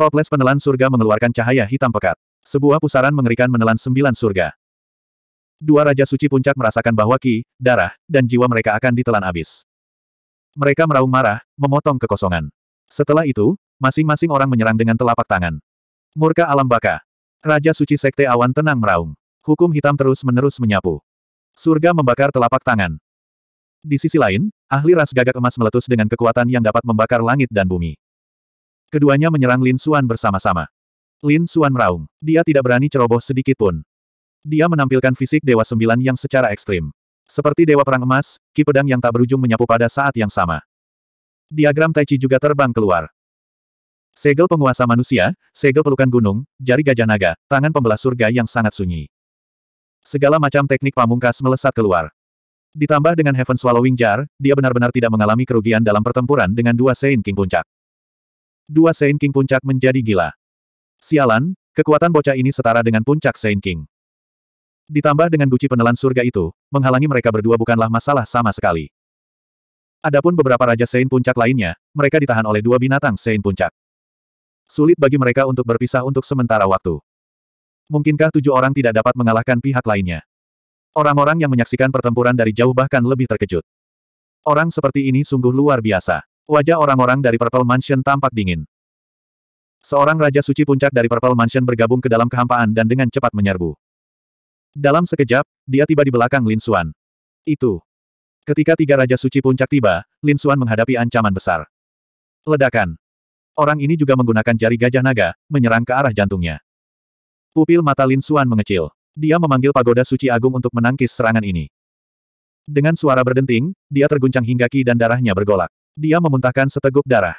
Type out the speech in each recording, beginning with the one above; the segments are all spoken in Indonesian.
Toples penelan surga mengeluarkan cahaya hitam pekat. Sebuah pusaran mengerikan menelan sembilan surga. Dua Raja Suci Puncak merasakan bahwa ki, darah, dan jiwa mereka akan ditelan abis. Mereka meraung marah, memotong kekosongan. Setelah itu, masing-masing orang menyerang dengan telapak tangan. Murka alam baka. Raja Suci Sekte Awan tenang meraung. Hukum hitam terus-menerus menyapu. Surga membakar telapak tangan. Di sisi lain, ahli ras gagak emas meletus dengan kekuatan yang dapat membakar langit dan bumi. Keduanya menyerang Lin Suan bersama-sama. Lin Suan meraung. Dia tidak berani ceroboh sedikit pun. Dia menampilkan fisik Dewa Sembilan yang secara ekstrim. Seperti Dewa Perang Emas, ki pedang yang tak berujung menyapu pada saat yang sama. Diagram Tai Chi juga terbang keluar. Segel penguasa manusia, segel pelukan gunung, jari gajah naga, tangan pembelah surga yang sangat sunyi. Segala macam teknik pamungkas melesat keluar. Ditambah dengan Heaven Swallowing Jar, dia benar-benar tidak mengalami kerugian dalam pertempuran dengan dua Sein King Puncak. Dua Saint King puncak menjadi gila. Sialan, kekuatan bocah ini setara dengan puncak Saint King. Ditambah dengan guci penelan surga itu, menghalangi mereka berdua bukanlah masalah sama sekali. Adapun beberapa Raja Saint Puncak lainnya, mereka ditahan oleh dua binatang Saint Puncak. Sulit bagi mereka untuk berpisah untuk sementara waktu. Mungkinkah tujuh orang tidak dapat mengalahkan pihak lainnya? Orang-orang yang menyaksikan pertempuran dari jauh bahkan lebih terkejut. Orang seperti ini sungguh luar biasa. Wajah orang-orang dari Purple Mansion tampak dingin. Seorang Raja Suci Puncak dari Purple Mansion bergabung ke dalam kehampaan dan dengan cepat menyerbu. Dalam sekejap, dia tiba di belakang Lin Xuan. Itu. Ketika tiga Raja Suci Puncak tiba, Lin Xuan menghadapi ancaman besar. Ledakan. Orang ini juga menggunakan jari gajah naga, menyerang ke arah jantungnya. Pupil mata Lin Xuan mengecil. Dia memanggil pagoda suci agung untuk menangkis serangan ini. Dengan suara berdenting, dia terguncang hingga ki dan darahnya bergolak. Dia memuntahkan seteguk darah.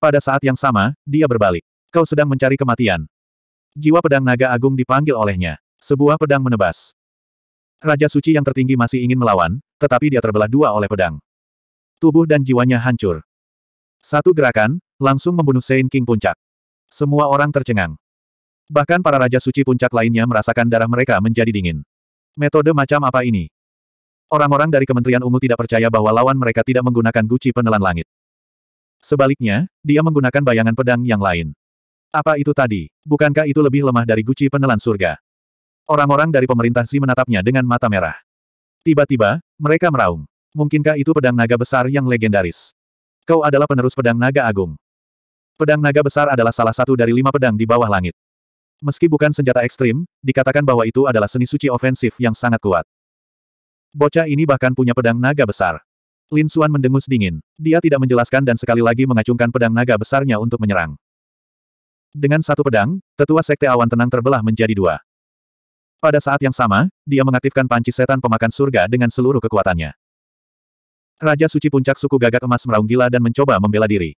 Pada saat yang sama, dia berbalik. Kau sedang mencari kematian. Jiwa pedang naga agung dipanggil olehnya. Sebuah pedang menebas. Raja suci yang tertinggi masih ingin melawan, tetapi dia terbelah dua oleh pedang. Tubuh dan jiwanya hancur. Satu gerakan, langsung membunuh Sein King Puncak. Semua orang tercengang. Bahkan para Raja Suci Puncak lainnya merasakan darah mereka menjadi dingin. Metode macam apa ini? Orang-orang dari Kementerian Ungu tidak percaya bahwa lawan mereka tidak menggunakan guci penelan langit. Sebaliknya, dia menggunakan bayangan pedang yang lain. Apa itu tadi? Bukankah itu lebih lemah dari guci penelan surga? Orang-orang dari pemerintah Si menatapnya dengan mata merah. Tiba-tiba, mereka meraung. Mungkinkah itu pedang naga besar yang legendaris? Kau adalah penerus pedang naga agung. Pedang naga besar adalah salah satu dari lima pedang di bawah langit. Meski bukan senjata ekstrim, dikatakan bahwa itu adalah seni suci ofensif yang sangat kuat. Bocah ini bahkan punya pedang naga besar. Lin Xuan mendengus dingin. Dia tidak menjelaskan dan sekali lagi mengacungkan pedang naga besarnya untuk menyerang. Dengan satu pedang, tetua sekte awan tenang terbelah menjadi dua. Pada saat yang sama, dia mengaktifkan panci setan pemakan surga dengan seluruh kekuatannya. Raja suci puncak suku gagak emas meraung gila dan mencoba membela diri.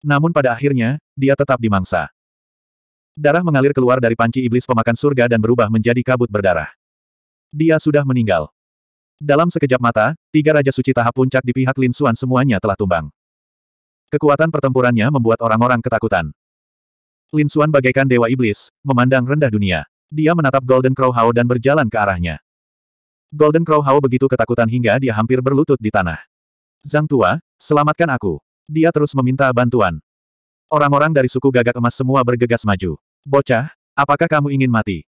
Namun pada akhirnya, dia tetap dimangsa. Darah mengalir keluar dari panci iblis pemakan surga dan berubah menjadi kabut berdarah. Dia sudah meninggal. Dalam sekejap mata, tiga Raja Suci tahap puncak di pihak Lin Xuan semuanya telah tumbang. Kekuatan pertempurannya membuat orang-orang ketakutan. Lin Xuan bagaikan dewa iblis, memandang rendah dunia. Dia menatap Golden Crow Hao dan berjalan ke arahnya. Golden Crow Hao begitu ketakutan hingga dia hampir berlutut di tanah. Zhang Tua, selamatkan aku. Dia terus meminta bantuan. Orang-orang dari suku gagak emas semua bergegas maju. Bocah, apakah kamu ingin mati?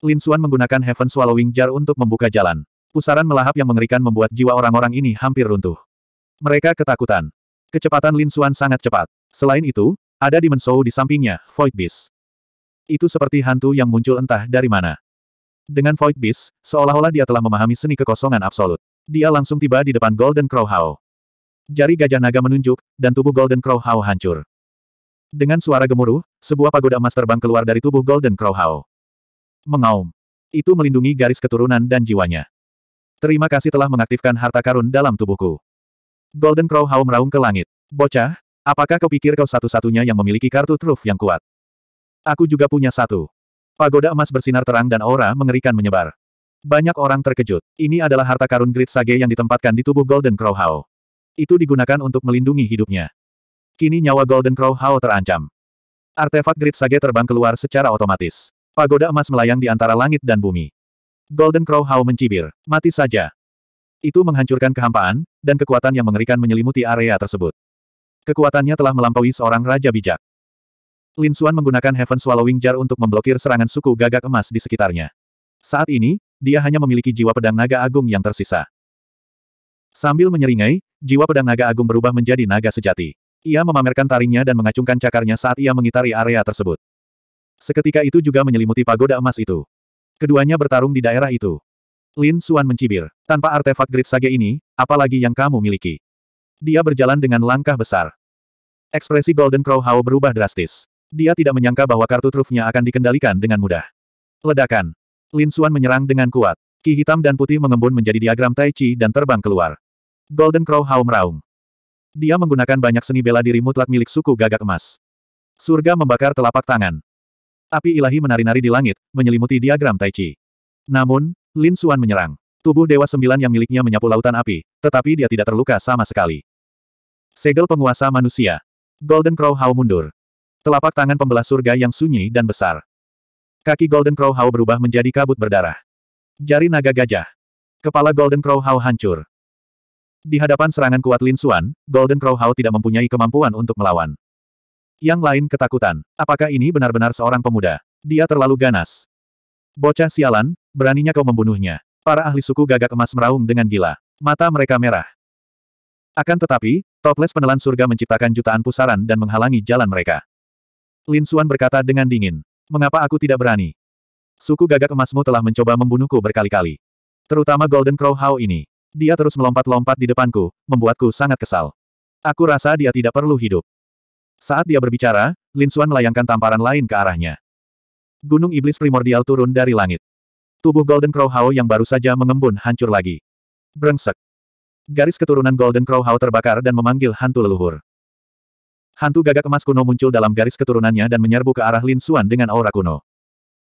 Lin Xuan menggunakan Heaven Swallowing Jar untuk membuka jalan. Pusaran melahap yang mengerikan membuat jiwa orang-orang ini hampir runtuh. Mereka ketakutan. Kecepatan Lin Suan sangat cepat. Selain itu, ada Dimensou di sampingnya, Void Beast. Itu seperti hantu yang muncul entah dari mana. Dengan Void Beast, seolah-olah dia telah memahami seni kekosongan absolut. Dia langsung tiba di depan Golden Crow Hao. Jari gajah naga menunjuk, dan tubuh Golden Crow Hao hancur. Dengan suara gemuruh, sebuah pagoda emas terbang keluar dari tubuh Golden Crow Hao. Mengaum. Itu melindungi garis keturunan dan jiwanya. Terima kasih telah mengaktifkan harta karun dalam tubuhku. Golden Crow Hao meraung ke langit. Bocah, apakah kau pikir kau satu-satunya yang memiliki kartu truf yang kuat? Aku juga punya satu. Pagoda emas bersinar terang dan aura mengerikan menyebar. Banyak orang terkejut. Ini adalah harta karun Great Sage yang ditempatkan di tubuh Golden Crow Hao. Itu digunakan untuk melindungi hidupnya. Kini nyawa Golden Crow Hao terancam. Artefak Great Sage terbang keluar secara otomatis. Pagoda emas melayang di antara langit dan bumi. Golden Crow Hao mencibir. Mati saja. Itu menghancurkan kehampaan, dan kekuatan yang mengerikan menyelimuti area tersebut. Kekuatannya telah melampaui seorang raja bijak. Lin Xuan menggunakan Heaven Swallowing Jar untuk memblokir serangan suku gagak emas di sekitarnya. Saat ini, dia hanya memiliki jiwa pedang naga agung yang tersisa. Sambil menyeringai, jiwa pedang naga agung berubah menjadi naga sejati. Ia memamerkan taringnya dan mengacungkan cakarnya saat ia mengitari area tersebut. Seketika itu juga menyelimuti pagoda emas itu. Keduanya bertarung di daerah itu. Lin Suan mencibir. Tanpa artefak grid sage ini, apalagi yang kamu miliki? Dia berjalan dengan langkah besar. Ekspresi Golden Crow Hao berubah drastis. Dia tidak menyangka bahwa kartu trufnya akan dikendalikan dengan mudah. Ledakan. Lin Suan menyerang dengan kuat. Ki hitam dan putih mengembun menjadi diagram Tai Chi dan terbang keluar. Golden Crow Hao meraung. Dia menggunakan banyak seni bela diri mutlak milik suku gagak emas. Surga membakar telapak tangan. Api ilahi menari-nari di langit, menyelimuti diagram Tai Chi. Namun, Lin Xuan menyerang. Tubuh Dewa Sembilan yang miliknya menyapu lautan api, tetapi dia tidak terluka sama sekali. Segel penguasa manusia. Golden Crow Hao mundur. Telapak tangan pembelah surga yang sunyi dan besar. Kaki Golden Crow Hao berubah menjadi kabut berdarah. Jari naga gajah. Kepala Golden Crow Hao hancur. Di hadapan serangan kuat Lin Xuan, Golden Crow Hao tidak mempunyai kemampuan untuk melawan. Yang lain ketakutan. Apakah ini benar-benar seorang pemuda? Dia terlalu ganas. Bocah sialan, beraninya kau membunuhnya. Para ahli suku gagak emas meraung dengan gila. Mata mereka merah. Akan tetapi, toples penelan surga menciptakan jutaan pusaran dan menghalangi jalan mereka. Lin Xuan berkata dengan dingin. Mengapa aku tidak berani? Suku gagak emasmu telah mencoba membunuhku berkali-kali. Terutama Golden Crow Hao ini. Dia terus melompat-lompat di depanku, membuatku sangat kesal. Aku rasa dia tidak perlu hidup. Saat dia berbicara, Lin Xuan melayangkan tamparan lain ke arahnya. Gunung iblis primordial turun dari langit. Tubuh Golden Crow Hao yang baru saja mengembun hancur lagi. Brengsek. Garis keturunan Golden Crow Hao terbakar dan memanggil hantu leluhur. Hantu gagak emas kuno muncul dalam garis keturunannya dan menyerbu ke arah Lin Xuan dengan aura kuno.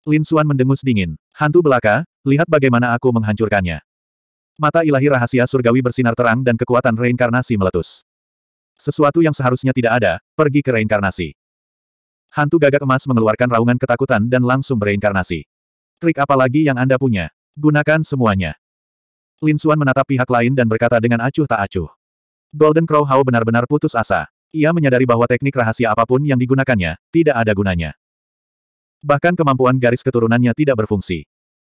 Lin Xuan mendengus dingin. Hantu belaka, lihat bagaimana aku menghancurkannya. Mata ilahi rahasia surgawi bersinar terang dan kekuatan reinkarnasi meletus. Sesuatu yang seharusnya tidak ada, pergi ke reinkarnasi. Hantu gagak emas mengeluarkan raungan ketakutan dan langsung bereinkarnasi. Trik apa lagi yang Anda punya? Gunakan semuanya. Lin Xuan menatap pihak lain dan berkata dengan acuh tak acuh. Golden Crow Hao benar-benar putus asa. Ia menyadari bahwa teknik rahasia apapun yang digunakannya, tidak ada gunanya. Bahkan kemampuan garis keturunannya tidak berfungsi.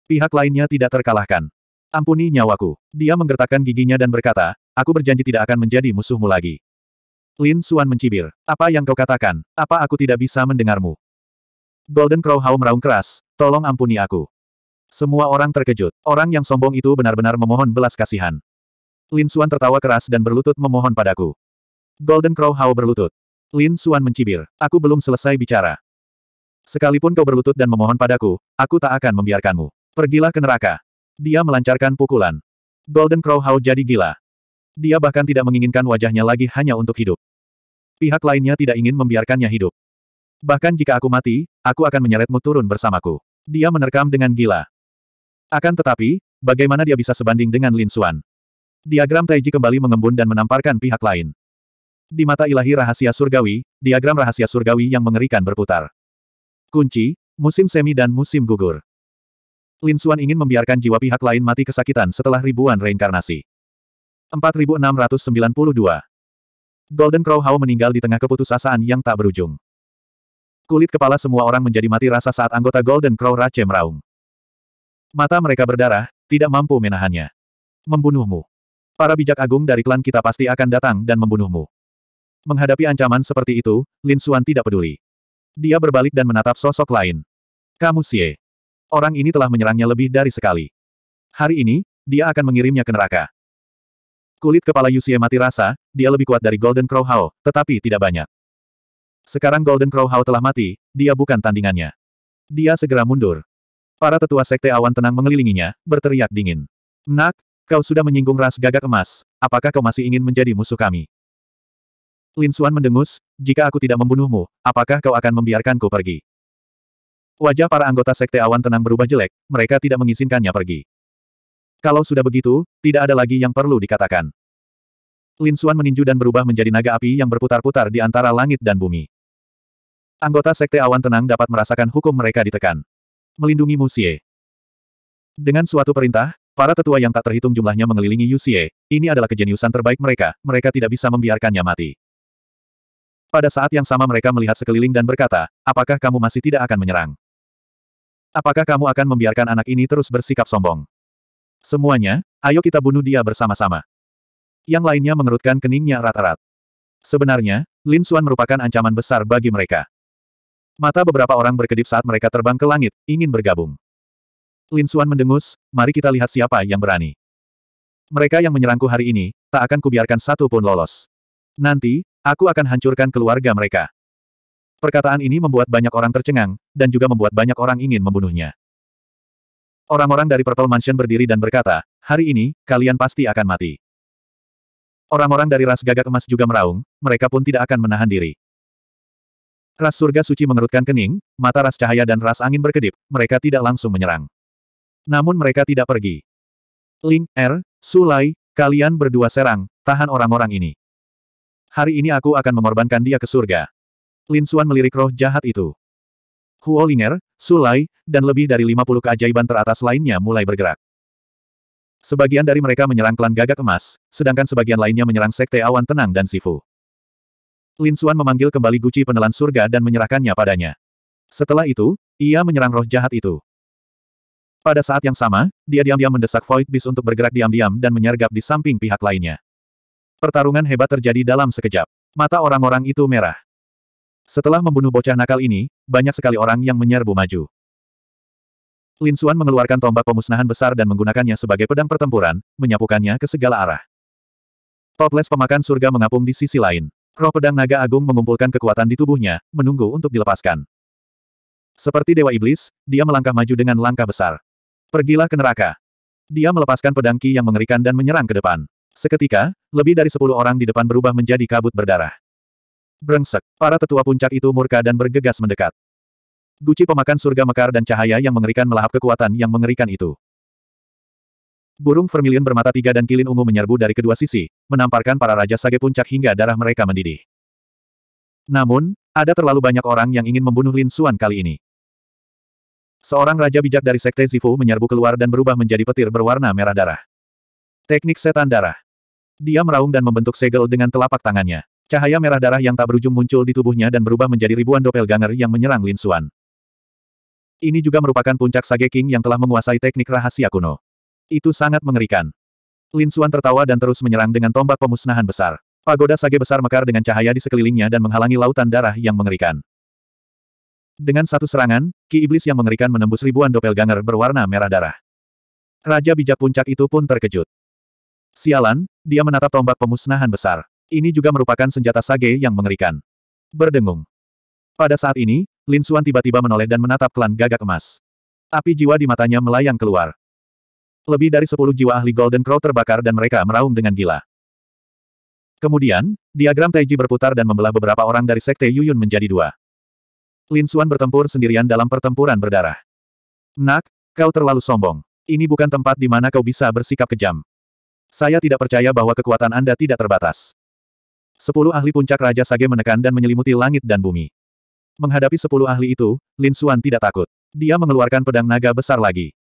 Pihak lainnya tidak terkalahkan. Ampuni nyawaku. Dia menggertakkan giginya dan berkata, aku berjanji tidak akan menjadi musuhmu lagi. Lin Suan mencibir. Apa yang kau katakan? Apa aku tidak bisa mendengarmu? Golden Crow Hao meraung keras, tolong ampuni aku. Semua orang terkejut. Orang yang sombong itu benar-benar memohon belas kasihan. Lin Suan tertawa keras dan berlutut memohon padaku. Golden Crow Hao berlutut. Lin Suan mencibir. Aku belum selesai bicara. Sekalipun kau berlutut dan memohon padaku, aku tak akan membiarkanmu. Pergilah ke neraka. Dia melancarkan pukulan. Golden Crow Hao jadi gila. Dia bahkan tidak menginginkan wajahnya lagi hanya untuk hidup. Pihak lainnya tidak ingin membiarkannya hidup. Bahkan jika aku mati, aku akan menyeretmu turun bersamaku. Dia menerkam dengan gila. Akan tetapi, bagaimana dia bisa sebanding dengan Lin Xuan? Diagram Taiji kembali mengembun dan menamparkan pihak lain. Di mata ilahi rahasia surgawi, diagram rahasia surgawi yang mengerikan berputar. Kunci, musim semi dan musim gugur. Lin Xuan ingin membiarkan jiwa pihak lain mati kesakitan setelah ribuan reinkarnasi. 4692. Golden Crow Hao meninggal di tengah keputusasaan yang tak berujung. Kulit kepala semua orang menjadi mati rasa saat anggota Golden Crow Rache meraung. Mata mereka berdarah, tidak mampu menahannya. Membunuhmu. Para bijak agung dari klan kita pasti akan datang dan membunuhmu. Menghadapi ancaman seperti itu, Lin Xuan tidak peduli. Dia berbalik dan menatap sosok lain. Kamu Xie. Orang ini telah menyerangnya lebih dari sekali. Hari ini, dia akan mengirimnya ke neraka. Kulit kepala Yusie mati rasa, dia lebih kuat dari Golden Crow Hao, tetapi tidak banyak. Sekarang Golden Crow Hao telah mati, dia bukan tandingannya. Dia segera mundur. Para tetua sekte awan tenang mengelilinginya, berteriak dingin. Nak, kau sudah menyinggung ras gagak emas, apakah kau masih ingin menjadi musuh kami? Lin Xuan mendengus, jika aku tidak membunuhmu, apakah kau akan membiarkanku pergi? Wajah para anggota sekte awan tenang berubah jelek, mereka tidak mengizinkannya pergi. Kalau sudah begitu, tidak ada lagi yang perlu dikatakan. Lin Xuan meninju dan berubah menjadi naga api yang berputar-putar di antara langit dan bumi. Anggota Sekte Awan Tenang dapat merasakan hukum mereka ditekan. Melindungi Musie. Dengan suatu perintah, para tetua yang tak terhitung jumlahnya mengelilingi Yusie, ini adalah kejeniusan terbaik mereka, mereka tidak bisa membiarkannya mati. Pada saat yang sama mereka melihat sekeliling dan berkata, apakah kamu masih tidak akan menyerang? Apakah kamu akan membiarkan anak ini terus bersikap sombong? Semuanya, ayo kita bunuh dia bersama-sama. Yang lainnya mengerutkan keningnya rata-rat. Sebenarnya, Lin Xuan merupakan ancaman besar bagi mereka. Mata beberapa orang berkedip saat mereka terbang ke langit, ingin bergabung. Lin Xuan mendengus, mari kita lihat siapa yang berani. Mereka yang menyerangku hari ini, tak akan kubiarkan satu pun lolos. Nanti, aku akan hancurkan keluarga mereka. Perkataan ini membuat banyak orang tercengang, dan juga membuat banyak orang ingin membunuhnya. Orang-orang dari Purple Mansion berdiri dan berkata, hari ini, kalian pasti akan mati. Orang-orang dari ras gagak emas juga meraung, mereka pun tidak akan menahan diri. Ras surga suci mengerutkan kening, mata ras cahaya dan ras angin berkedip, mereka tidak langsung menyerang. Namun mereka tidak pergi. Ling, Er, Sulai, kalian berdua serang, tahan orang-orang ini. Hari ini aku akan mengorbankan dia ke surga. Lin Suan melirik roh jahat itu. Huo Linger, Sulai, dan lebih dari 50 keajaiban teratas lainnya mulai bergerak. Sebagian dari mereka menyerang klan gagak emas, sedangkan sebagian lainnya menyerang sekte awan tenang dan Sifu. Lin Xuan memanggil kembali Guci penelan surga dan menyerahkannya padanya. Setelah itu, ia menyerang roh jahat itu. Pada saat yang sama, dia diam-diam mendesak Void Beast untuk bergerak diam-diam dan menyergap di samping pihak lainnya. Pertarungan hebat terjadi dalam sekejap. Mata orang-orang itu merah. Setelah membunuh bocah nakal ini, banyak sekali orang yang menyerbu maju. Lin Xuan mengeluarkan tombak pemusnahan besar dan menggunakannya sebagai pedang pertempuran, menyapukannya ke segala arah. Toples pemakan surga mengapung di sisi lain. Roh pedang naga agung mengumpulkan kekuatan di tubuhnya, menunggu untuk dilepaskan. Seperti dewa iblis, dia melangkah maju dengan langkah besar. Pergilah ke neraka. Dia melepaskan pedang Ki yang mengerikan dan menyerang ke depan. Seketika, lebih dari sepuluh orang di depan berubah menjadi kabut berdarah. Brengsek. Para tetua puncak itu murka dan bergegas mendekat. Guci pemakan surga mekar dan cahaya yang mengerikan melahap kekuatan yang mengerikan itu. Burung vermilion bermata tiga dan kilin ungu menyerbu dari kedua sisi, menamparkan para raja sage puncak hingga darah mereka mendidih. Namun, ada terlalu banyak orang yang ingin membunuh Lin Xuan kali ini. Seorang raja bijak dari sekte Zifu menyerbu keluar dan berubah menjadi petir berwarna merah darah. Teknik setan darah. Dia meraung dan membentuk segel dengan telapak tangannya. Cahaya merah darah yang tak berujung muncul di tubuhnya dan berubah menjadi ribuan doppelganger yang menyerang Lin Xuan. Ini juga merupakan puncak Sage King yang telah menguasai teknik rahasia kuno. Itu sangat mengerikan. Lin Xuan tertawa dan terus menyerang dengan tombak pemusnahan besar. Pagoda Sage besar mekar dengan cahaya di sekelilingnya dan menghalangi lautan darah yang mengerikan. Dengan satu serangan, ki iblis yang mengerikan menembus ribuan doppelganger berwarna merah darah. Raja bijak puncak itu pun terkejut. Sialan, dia menatap tombak pemusnahan besar. Ini juga merupakan senjata sage yang mengerikan. Berdengung. Pada saat ini, Lin Xuan tiba-tiba menoleh dan menatap klan gagak emas. Api jiwa di matanya melayang keluar. Lebih dari sepuluh jiwa ahli Golden Crow terbakar dan mereka meraung dengan gila. Kemudian, diagram Taiji berputar dan membelah beberapa orang dari Sekte Yuyun menjadi dua. Lin Xuan bertempur sendirian dalam pertempuran berdarah. Nak, kau terlalu sombong. Ini bukan tempat di mana kau bisa bersikap kejam. Saya tidak percaya bahwa kekuatan Anda tidak terbatas. Sepuluh ahli puncak Raja Sage menekan dan menyelimuti langit dan bumi. Menghadapi sepuluh ahli itu, Lin Xuan tidak takut. Dia mengeluarkan pedang naga besar lagi.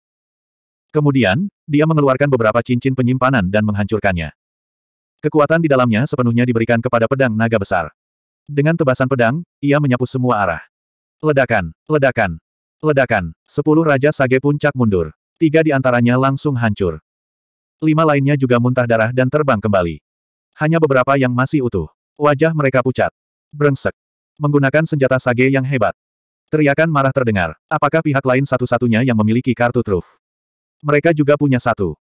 Kemudian, dia mengeluarkan beberapa cincin penyimpanan dan menghancurkannya. Kekuatan di dalamnya sepenuhnya diberikan kepada pedang naga besar. Dengan tebasan pedang, ia menyapu semua arah. Ledakan, ledakan, ledakan. Sepuluh Raja Sage Puncak mundur. Tiga di antaranya langsung hancur. Lima lainnya juga muntah darah dan terbang kembali. Hanya beberapa yang masih utuh. Wajah mereka pucat. Brengsek. Menggunakan senjata sage yang hebat. Teriakan marah terdengar. Apakah pihak lain satu-satunya yang memiliki kartu truf? Mereka juga punya satu.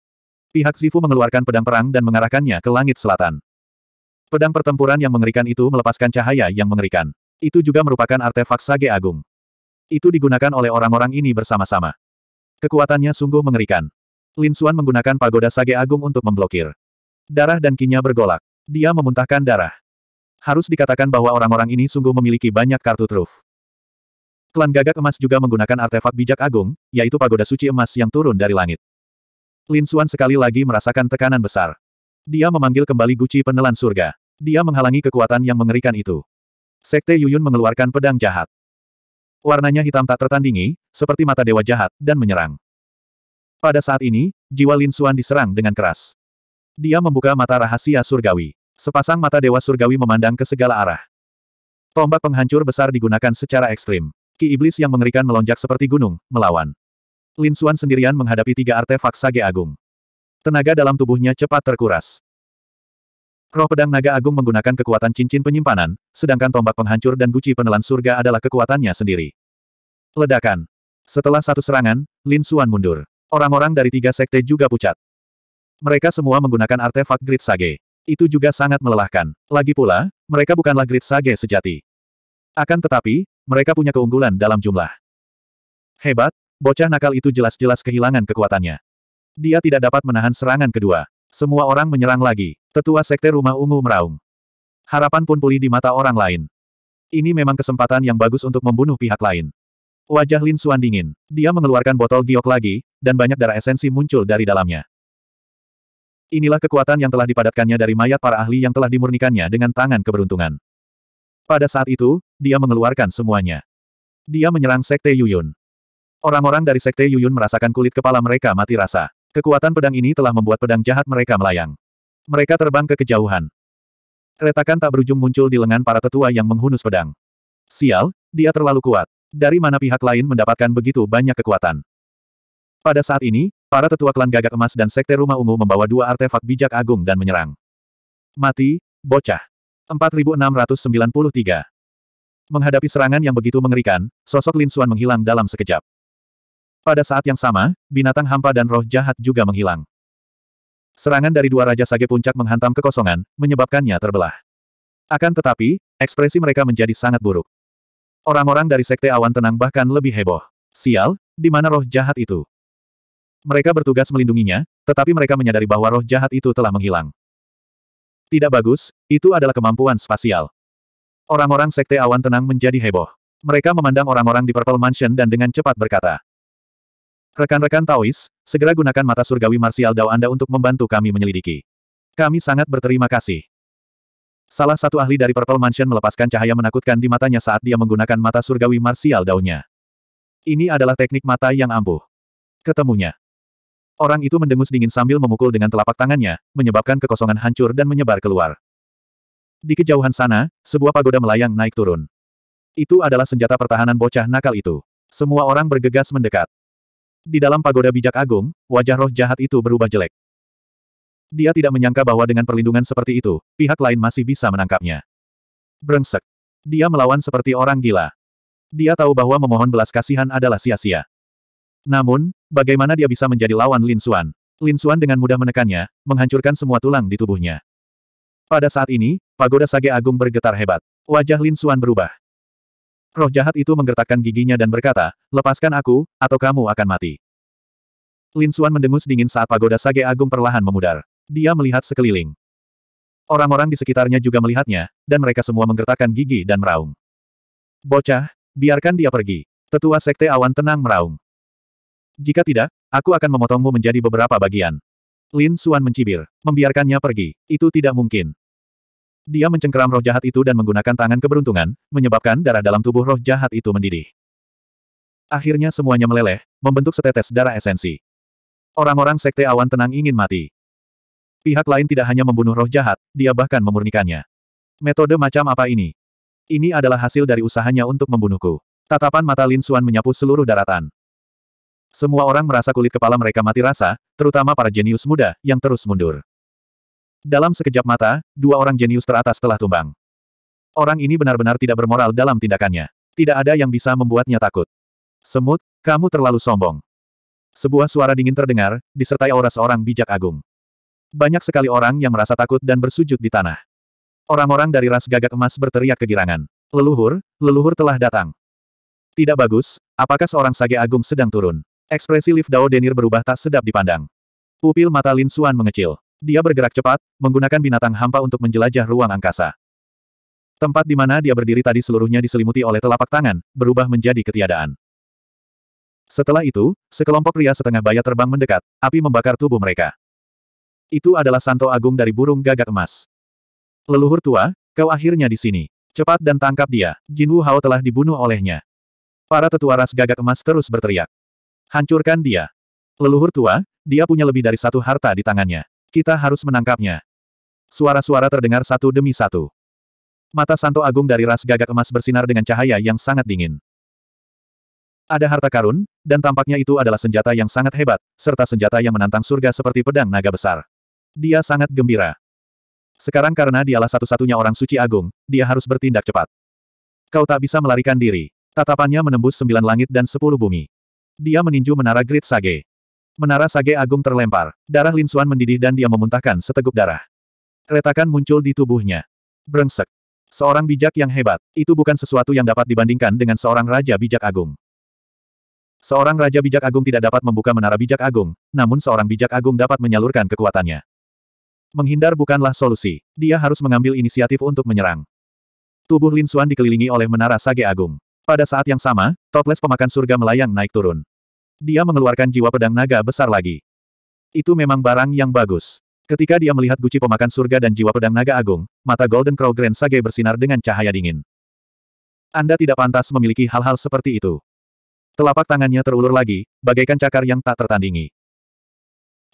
Pihak Zifu mengeluarkan pedang perang dan mengarahkannya ke langit selatan. Pedang pertempuran yang mengerikan itu melepaskan cahaya yang mengerikan. Itu juga merupakan artefak sage agung. Itu digunakan oleh orang-orang ini bersama-sama. Kekuatannya sungguh mengerikan. Lin Xuan menggunakan pagoda sage agung untuk memblokir. Darah dan kinya bergolak. Dia memuntahkan darah. Harus dikatakan bahwa orang-orang ini sungguh memiliki banyak kartu truf. Klan gagak emas juga menggunakan artefak bijak agung, yaitu pagoda suci emas yang turun dari langit. Lin Xuan sekali lagi merasakan tekanan besar. Dia memanggil kembali guci penelan surga. Dia menghalangi kekuatan yang mengerikan itu. Sekte Yuyun mengeluarkan pedang jahat. Warnanya hitam tak tertandingi, seperti mata dewa jahat, dan menyerang. Pada saat ini, jiwa Lin Xuan diserang dengan keras. Dia membuka mata rahasia surgawi. Sepasang mata dewa surgawi memandang ke segala arah. Tombak penghancur besar digunakan secara ekstrim. Ki iblis yang mengerikan melonjak seperti gunung, melawan. Lin Xuan sendirian menghadapi tiga artefak sage agung. Tenaga dalam tubuhnya cepat terkuras. Roh pedang naga agung menggunakan kekuatan cincin penyimpanan, sedangkan tombak penghancur dan guci penelan surga adalah kekuatannya sendiri. Ledakan. Setelah satu serangan, Lin Xuan mundur. Orang-orang dari tiga sekte juga pucat. Mereka semua menggunakan artefak grid sage itu juga sangat melelahkan. Lagi pula, mereka bukanlah Great Sage sejati. Akan tetapi, mereka punya keunggulan dalam jumlah. Hebat, bocah nakal itu jelas-jelas kehilangan kekuatannya. Dia tidak dapat menahan serangan kedua. Semua orang menyerang lagi. Tetua Sekte Rumah Ungu meraung. Harapan pun pulih di mata orang lain. Ini memang kesempatan yang bagus untuk membunuh pihak lain. Wajah Lin Suan dingin. Dia mengeluarkan botol giok lagi, dan banyak darah esensi muncul dari dalamnya. Inilah kekuatan yang telah dipadatkannya dari mayat para ahli yang telah dimurnikannya dengan tangan keberuntungan. Pada saat itu, dia mengeluarkan semuanya. Dia menyerang Sekte Yuyun. Orang-orang dari Sekte Yuyun merasakan kulit kepala mereka mati rasa. Kekuatan pedang ini telah membuat pedang jahat mereka melayang. Mereka terbang ke kejauhan. Retakan tak berujung muncul di lengan para tetua yang menghunus pedang. Sial, dia terlalu kuat. Dari mana pihak lain mendapatkan begitu banyak kekuatan? Pada saat ini, Para tetua klan gagak emas dan sekte rumah ungu membawa dua artefak bijak agung dan menyerang. Mati, bocah. 4693. Menghadapi serangan yang begitu mengerikan, sosok Lin Xuan menghilang dalam sekejap. Pada saat yang sama, binatang hampa dan roh jahat juga menghilang. Serangan dari dua Raja Sage Puncak menghantam kekosongan, menyebabkannya terbelah. Akan tetapi, ekspresi mereka menjadi sangat buruk. Orang-orang dari Sekte Awan Tenang bahkan lebih heboh. Sial, di mana roh jahat itu? Mereka bertugas melindunginya, tetapi mereka menyadari bahwa roh jahat itu telah menghilang. Tidak bagus, itu adalah kemampuan spasial. Orang-orang sekte awan tenang menjadi heboh. Mereka memandang orang-orang di Purple Mansion dan dengan cepat berkata. Rekan-rekan Taois, segera gunakan mata surgawi marsial Dao Anda untuk membantu kami menyelidiki. Kami sangat berterima kasih. Salah satu ahli dari Purple Mansion melepaskan cahaya menakutkan di matanya saat dia menggunakan mata surgawi marsial nya Ini adalah teknik mata yang ampuh. Ketemunya. Orang itu mendengus dingin sambil memukul dengan telapak tangannya, menyebabkan kekosongan hancur dan menyebar keluar. Di kejauhan sana, sebuah pagoda melayang naik turun. Itu adalah senjata pertahanan bocah nakal itu. Semua orang bergegas mendekat. Di dalam pagoda bijak agung, wajah roh jahat itu berubah jelek. Dia tidak menyangka bahwa dengan perlindungan seperti itu, pihak lain masih bisa menangkapnya. Brengsek. Dia melawan seperti orang gila. Dia tahu bahwa memohon belas kasihan adalah sia-sia. Namun, bagaimana dia bisa menjadi lawan Lin Xuan? Lin Xuan dengan mudah menekannya, menghancurkan semua tulang di tubuhnya. Pada saat ini, pagoda Sage Agung bergetar hebat. Wajah Lin Xuan berubah. Roh jahat itu menggertakkan giginya dan berkata, lepaskan aku, atau kamu akan mati. Lin Xuan mendengus dingin saat pagoda Sage Agung perlahan memudar. Dia melihat sekeliling. Orang-orang di sekitarnya juga melihatnya, dan mereka semua menggertakkan gigi dan meraung. Bocah, biarkan dia pergi. Tetua Sekte Awan tenang meraung. Jika tidak, aku akan memotongmu menjadi beberapa bagian. Lin Suan mencibir. Membiarkannya pergi. Itu tidak mungkin. Dia mencengkeram roh jahat itu dan menggunakan tangan keberuntungan, menyebabkan darah dalam tubuh roh jahat itu mendidih. Akhirnya semuanya meleleh, membentuk setetes darah esensi. Orang-orang sekte awan tenang ingin mati. Pihak lain tidak hanya membunuh roh jahat, dia bahkan memurnikannya. Metode macam apa ini? Ini adalah hasil dari usahanya untuk membunuhku. Tatapan mata Lin Suan menyapu seluruh daratan. Semua orang merasa kulit kepala mereka mati rasa, terutama para jenius muda, yang terus mundur. Dalam sekejap mata, dua orang jenius teratas telah tumbang. Orang ini benar-benar tidak bermoral dalam tindakannya. Tidak ada yang bisa membuatnya takut. Semut, kamu terlalu sombong. Sebuah suara dingin terdengar, disertai aura seorang bijak agung. Banyak sekali orang yang merasa takut dan bersujud di tanah. Orang-orang dari ras gagak emas berteriak kegirangan. Leluhur, leluhur telah datang. Tidak bagus, apakah seorang sage agung sedang turun? Ekspresi lift Dao Denir berubah tak sedap dipandang. Pupil mata Lin Suan mengecil. Dia bergerak cepat, menggunakan binatang hampa untuk menjelajah ruang angkasa. Tempat di mana dia berdiri tadi seluruhnya diselimuti oleh telapak tangan, berubah menjadi ketiadaan. Setelah itu, sekelompok pria setengah bayar terbang mendekat, api membakar tubuh mereka. Itu adalah Santo Agung dari burung gagak emas. Leluhur tua, kau akhirnya di sini. Cepat dan tangkap dia, Jin Wu Hao telah dibunuh olehnya. Para tetua ras gagak emas terus berteriak. Hancurkan dia. Leluhur tua, dia punya lebih dari satu harta di tangannya. Kita harus menangkapnya. Suara-suara terdengar satu demi satu. Mata Santo Agung dari ras gagak emas bersinar dengan cahaya yang sangat dingin. Ada harta karun, dan tampaknya itu adalah senjata yang sangat hebat, serta senjata yang menantang surga seperti pedang naga besar. Dia sangat gembira. Sekarang karena dialah satu-satunya orang suci agung, dia harus bertindak cepat. Kau tak bisa melarikan diri. Tatapannya menembus sembilan langit dan sepuluh bumi. Dia meninju menara Great Sage. Menara Sage Agung terlempar. Darah Lin Xuan mendidih dan dia memuntahkan seteguk darah. Retakan muncul di tubuhnya. Brengsek. Seorang bijak yang hebat. Itu bukan sesuatu yang dapat dibandingkan dengan seorang raja bijak agung. Seorang raja bijak agung tidak dapat membuka menara bijak agung, namun seorang bijak agung dapat menyalurkan kekuatannya. Menghindar bukanlah solusi. Dia harus mengambil inisiatif untuk menyerang. Tubuh Lin Xuan dikelilingi oleh menara Sage Agung. Pada saat yang sama, toples pemakan surga melayang naik turun. Dia mengeluarkan jiwa pedang naga besar lagi. Itu memang barang yang bagus. Ketika dia melihat guci pemakan surga dan jiwa pedang naga agung, mata Golden Crow Grand Sage bersinar dengan cahaya dingin. Anda tidak pantas memiliki hal-hal seperti itu. Telapak tangannya terulur lagi, bagaikan cakar yang tak tertandingi.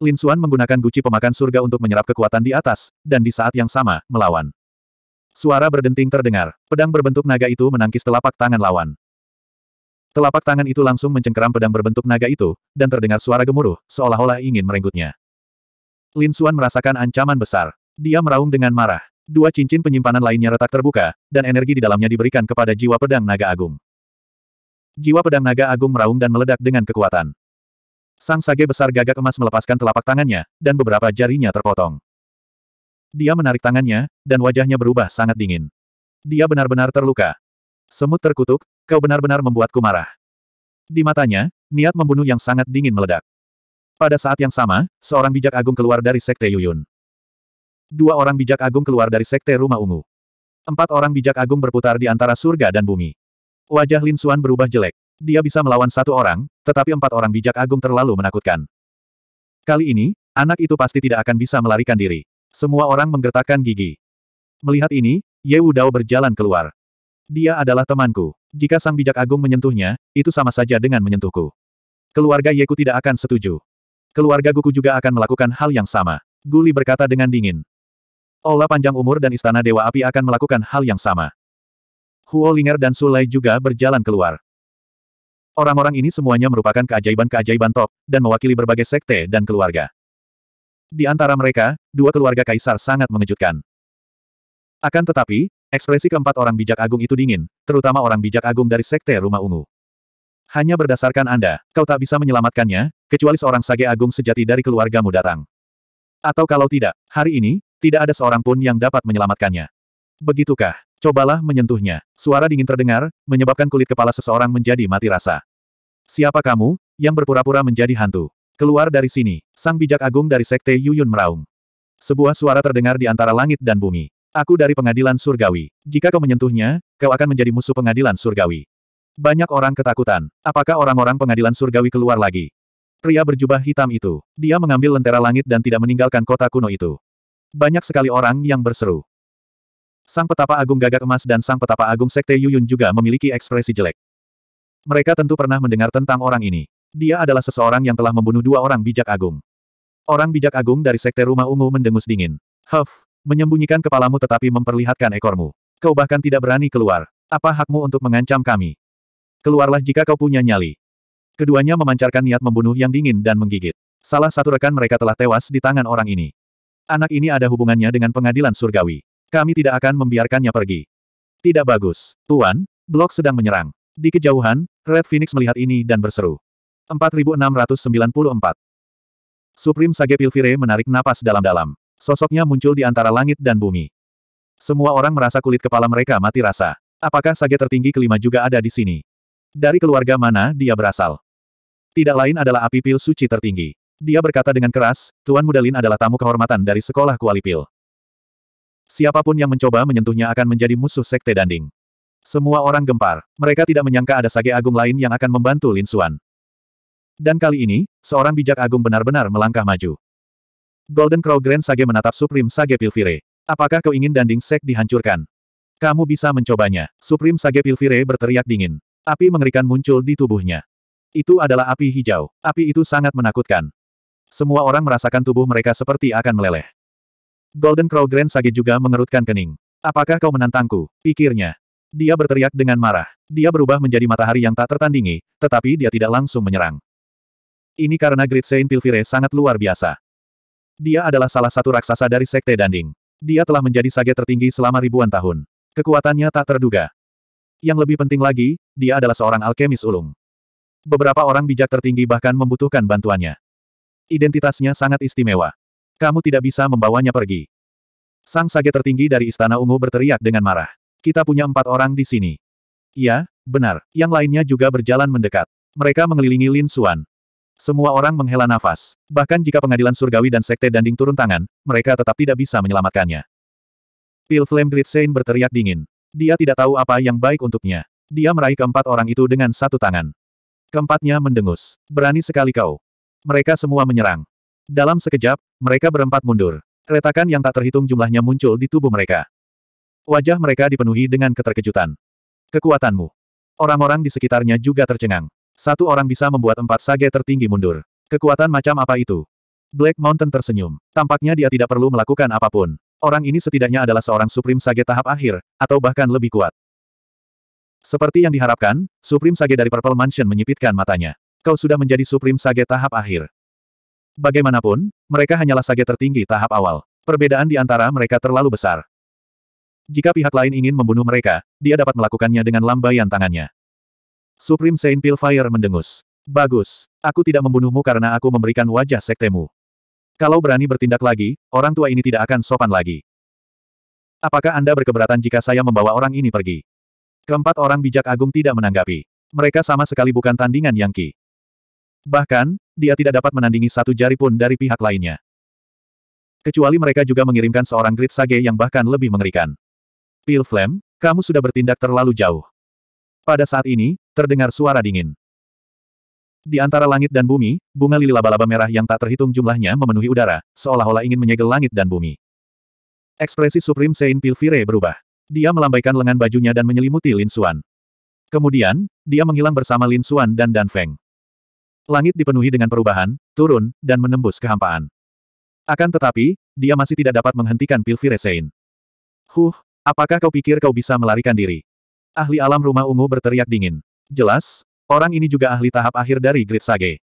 Lin Xuan menggunakan guci pemakan surga untuk menyerap kekuatan di atas, dan di saat yang sama, melawan. Suara berdenting terdengar. Pedang berbentuk naga itu menangkis telapak tangan lawan. Telapak tangan itu langsung mencengkeram pedang berbentuk naga itu, dan terdengar suara gemuruh, seolah-olah ingin merenggutnya. Lin Xuan merasakan ancaman besar. Dia meraung dengan marah. Dua cincin penyimpanan lainnya retak terbuka, dan energi di dalamnya diberikan kepada jiwa pedang naga agung. Jiwa pedang naga agung meraung dan meledak dengan kekuatan. Sang sage besar gagak emas melepaskan telapak tangannya, dan beberapa jarinya terpotong. Dia menarik tangannya, dan wajahnya berubah sangat dingin. Dia benar-benar terluka. Semut terkutuk, kau benar-benar membuatku marah. Di matanya, niat membunuh yang sangat dingin meledak. Pada saat yang sama, seorang bijak agung keluar dari sekte Yuyun. Dua orang bijak agung keluar dari sekte Rumah Ungu. Empat orang bijak agung berputar di antara surga dan bumi. Wajah Lin Suan berubah jelek. Dia bisa melawan satu orang, tetapi empat orang bijak agung terlalu menakutkan. Kali ini, anak itu pasti tidak akan bisa melarikan diri. Semua orang menggertakkan gigi. Melihat ini, Ye Dao berjalan keluar. Dia adalah temanku. Jika Sang Bijak Agung menyentuhnya, itu sama saja dengan menyentuhku. Keluarga Yeku tidak akan setuju. Keluarga Guku juga akan melakukan hal yang sama. Guli berkata dengan dingin. Ola Panjang Umur dan Istana Dewa Api akan melakukan hal yang sama. Huo Linger dan Sulai juga berjalan keluar. Orang-orang ini semuanya merupakan keajaiban-keajaiban top, dan mewakili berbagai sekte dan keluarga. Di antara mereka, dua keluarga kaisar sangat mengejutkan. Akan tetapi, ekspresi keempat orang bijak agung itu dingin, terutama orang bijak agung dari Sekte Rumah Ungu. Hanya berdasarkan Anda, kau tak bisa menyelamatkannya, kecuali seorang sage agung sejati dari keluargamu datang. Atau kalau tidak, hari ini, tidak ada seorang pun yang dapat menyelamatkannya. Begitukah? Cobalah menyentuhnya. Suara dingin terdengar, menyebabkan kulit kepala seseorang menjadi mati rasa. Siapa kamu, yang berpura-pura menjadi hantu? Keluar dari sini, sang bijak agung dari sekte Yuyun meraung. Sebuah suara terdengar di antara langit dan bumi. Aku dari pengadilan surgawi. Jika kau menyentuhnya, kau akan menjadi musuh pengadilan surgawi. Banyak orang ketakutan. Apakah orang-orang pengadilan surgawi keluar lagi? Pria berjubah hitam itu. Dia mengambil lentera langit dan tidak meninggalkan kota kuno itu. Banyak sekali orang yang berseru. Sang petapa agung gagak emas dan sang petapa agung sekte Yuyun juga memiliki ekspresi jelek. Mereka tentu pernah mendengar tentang orang ini. Dia adalah seseorang yang telah membunuh dua orang bijak agung. Orang bijak agung dari sekte rumah ungu mendengus dingin. Huff, menyembunyikan kepalamu tetapi memperlihatkan ekormu. Kau bahkan tidak berani keluar. Apa hakmu untuk mengancam kami? Keluarlah jika kau punya nyali. Keduanya memancarkan niat membunuh yang dingin dan menggigit. Salah satu rekan mereka telah tewas di tangan orang ini. Anak ini ada hubungannya dengan pengadilan surgawi. Kami tidak akan membiarkannya pergi. Tidak bagus. Tuan, Blok sedang menyerang. Di kejauhan, Red Phoenix melihat ini dan berseru. 4694. Supreme Sage Pilvire menarik napas dalam-dalam. Sosoknya muncul di antara langit dan bumi. Semua orang merasa kulit kepala mereka mati rasa. Apakah Sage tertinggi kelima juga ada di sini? Dari keluarga mana dia berasal? Tidak lain adalah api pil suci tertinggi. Dia berkata dengan keras, Tuan Mudalin adalah tamu kehormatan dari sekolah Kuali Kualipil. Siapapun yang mencoba menyentuhnya akan menjadi musuh sekte danding. Semua orang gempar. Mereka tidak menyangka ada Sage Agung lain yang akan membantu Lin Suan. Dan kali ini, seorang bijak agung benar-benar melangkah maju. Golden Crow Grand Sage menatap Supreme Sage Pilvire. Apakah kau ingin Danding Sek dihancurkan? Kamu bisa mencobanya. Supreme Sage Pilvire berteriak dingin. Api mengerikan muncul di tubuhnya. Itu adalah api hijau. Api itu sangat menakutkan. Semua orang merasakan tubuh mereka seperti akan meleleh. Golden Crow Grand Sage juga mengerutkan kening. Apakah kau menantangku? Pikirnya. Dia berteriak dengan marah. Dia berubah menjadi matahari yang tak tertandingi, tetapi dia tidak langsung menyerang. Ini karena Great Saint Pilvire sangat luar biasa. Dia adalah salah satu raksasa dari Sekte Danding. Dia telah menjadi sage tertinggi selama ribuan tahun. Kekuatannya tak terduga. Yang lebih penting lagi, dia adalah seorang alkemis ulung. Beberapa orang bijak tertinggi bahkan membutuhkan bantuannya. Identitasnya sangat istimewa. Kamu tidak bisa membawanya pergi. Sang sage tertinggi dari Istana Ungu berteriak dengan marah. Kita punya empat orang di sini. Ya, benar. Yang lainnya juga berjalan mendekat. Mereka mengelilingi Lin Suan. Semua orang menghela nafas. Bahkan jika pengadilan surgawi dan sekte danding turun tangan, mereka tetap tidak bisa menyelamatkannya. Pil Flame Grid Saint berteriak dingin. Dia tidak tahu apa yang baik untuknya. Dia meraih keempat orang itu dengan satu tangan. Keempatnya mendengus. Berani sekali kau. Mereka semua menyerang. Dalam sekejap, mereka berempat mundur. Retakan yang tak terhitung jumlahnya muncul di tubuh mereka. Wajah mereka dipenuhi dengan keterkejutan. Kekuatanmu. Orang-orang di sekitarnya juga tercengang. Satu orang bisa membuat empat sage tertinggi mundur. Kekuatan macam apa itu? Black Mountain tersenyum. Tampaknya dia tidak perlu melakukan apapun. Orang ini setidaknya adalah seorang Supreme Sage tahap akhir, atau bahkan lebih kuat. Seperti yang diharapkan, Supreme Sage dari Purple Mansion menyipitkan matanya. Kau sudah menjadi Supreme Sage tahap akhir. Bagaimanapun, mereka hanyalah Sage tertinggi tahap awal. Perbedaan di antara mereka terlalu besar. Jika pihak lain ingin membunuh mereka, dia dapat melakukannya dengan lambaian tangannya. Supreme Saint Pilfire mendengus. Bagus. Aku tidak membunuhmu karena aku memberikan wajah sektemu. Kalau berani bertindak lagi, orang tua ini tidak akan sopan lagi. Apakah Anda berkeberatan jika saya membawa orang ini pergi? Keempat orang bijak agung tidak menanggapi. Mereka sama sekali bukan tandingan Yang Qi. Bahkan, dia tidak dapat menandingi satu jari pun dari pihak lainnya. Kecuali mereka juga mengirimkan seorang Grid Sage yang bahkan lebih mengerikan. Pil Flame, kamu sudah bertindak terlalu jauh. Pada saat ini, terdengar suara dingin. Di antara langit dan bumi, bunga lili laba-laba merah yang tak terhitung jumlahnya memenuhi udara, seolah-olah ingin menyegel langit dan bumi. Ekspresi Supreme Saint Pilvire berubah. Dia melambaikan lengan bajunya dan menyelimuti Lin Xuan. Kemudian, dia menghilang bersama Lin Xuan dan Dan Feng. Langit dipenuhi dengan perubahan, turun, dan menembus kehampaan. Akan tetapi, dia masih tidak dapat menghentikan Pilvire Saint. Huh, apakah kau pikir kau bisa melarikan diri? Ahli alam rumah ungu berteriak dingin. Jelas, orang ini juga ahli tahap akhir dari Grid Sage.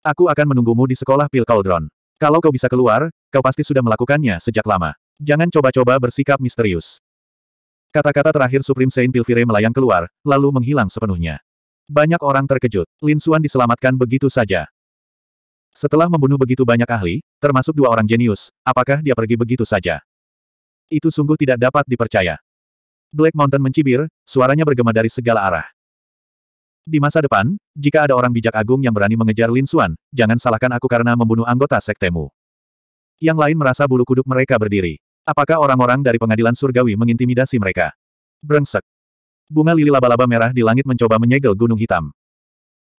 Aku akan menunggumu di sekolah Pil Cauldron. Kalau kau bisa keluar, kau pasti sudah melakukannya sejak lama. Jangan coba-coba bersikap misterius. Kata-kata terakhir Supreme Saint Pilvire melayang keluar, lalu menghilang sepenuhnya. Banyak orang terkejut, Lin Suan diselamatkan begitu saja. Setelah membunuh begitu banyak ahli, termasuk dua orang jenius, apakah dia pergi begitu saja? Itu sungguh tidak dapat dipercaya. Black Mountain mencibir, suaranya bergema dari segala arah. Di masa depan, jika ada orang bijak agung yang berani mengejar Lin Xuan, jangan salahkan aku karena membunuh anggota sektemu. Yang lain merasa bulu kuduk mereka berdiri. Apakah orang-orang dari pengadilan surgawi mengintimidasi mereka? Brengsek. Bunga lili laba-laba merah di langit mencoba menyegel gunung hitam.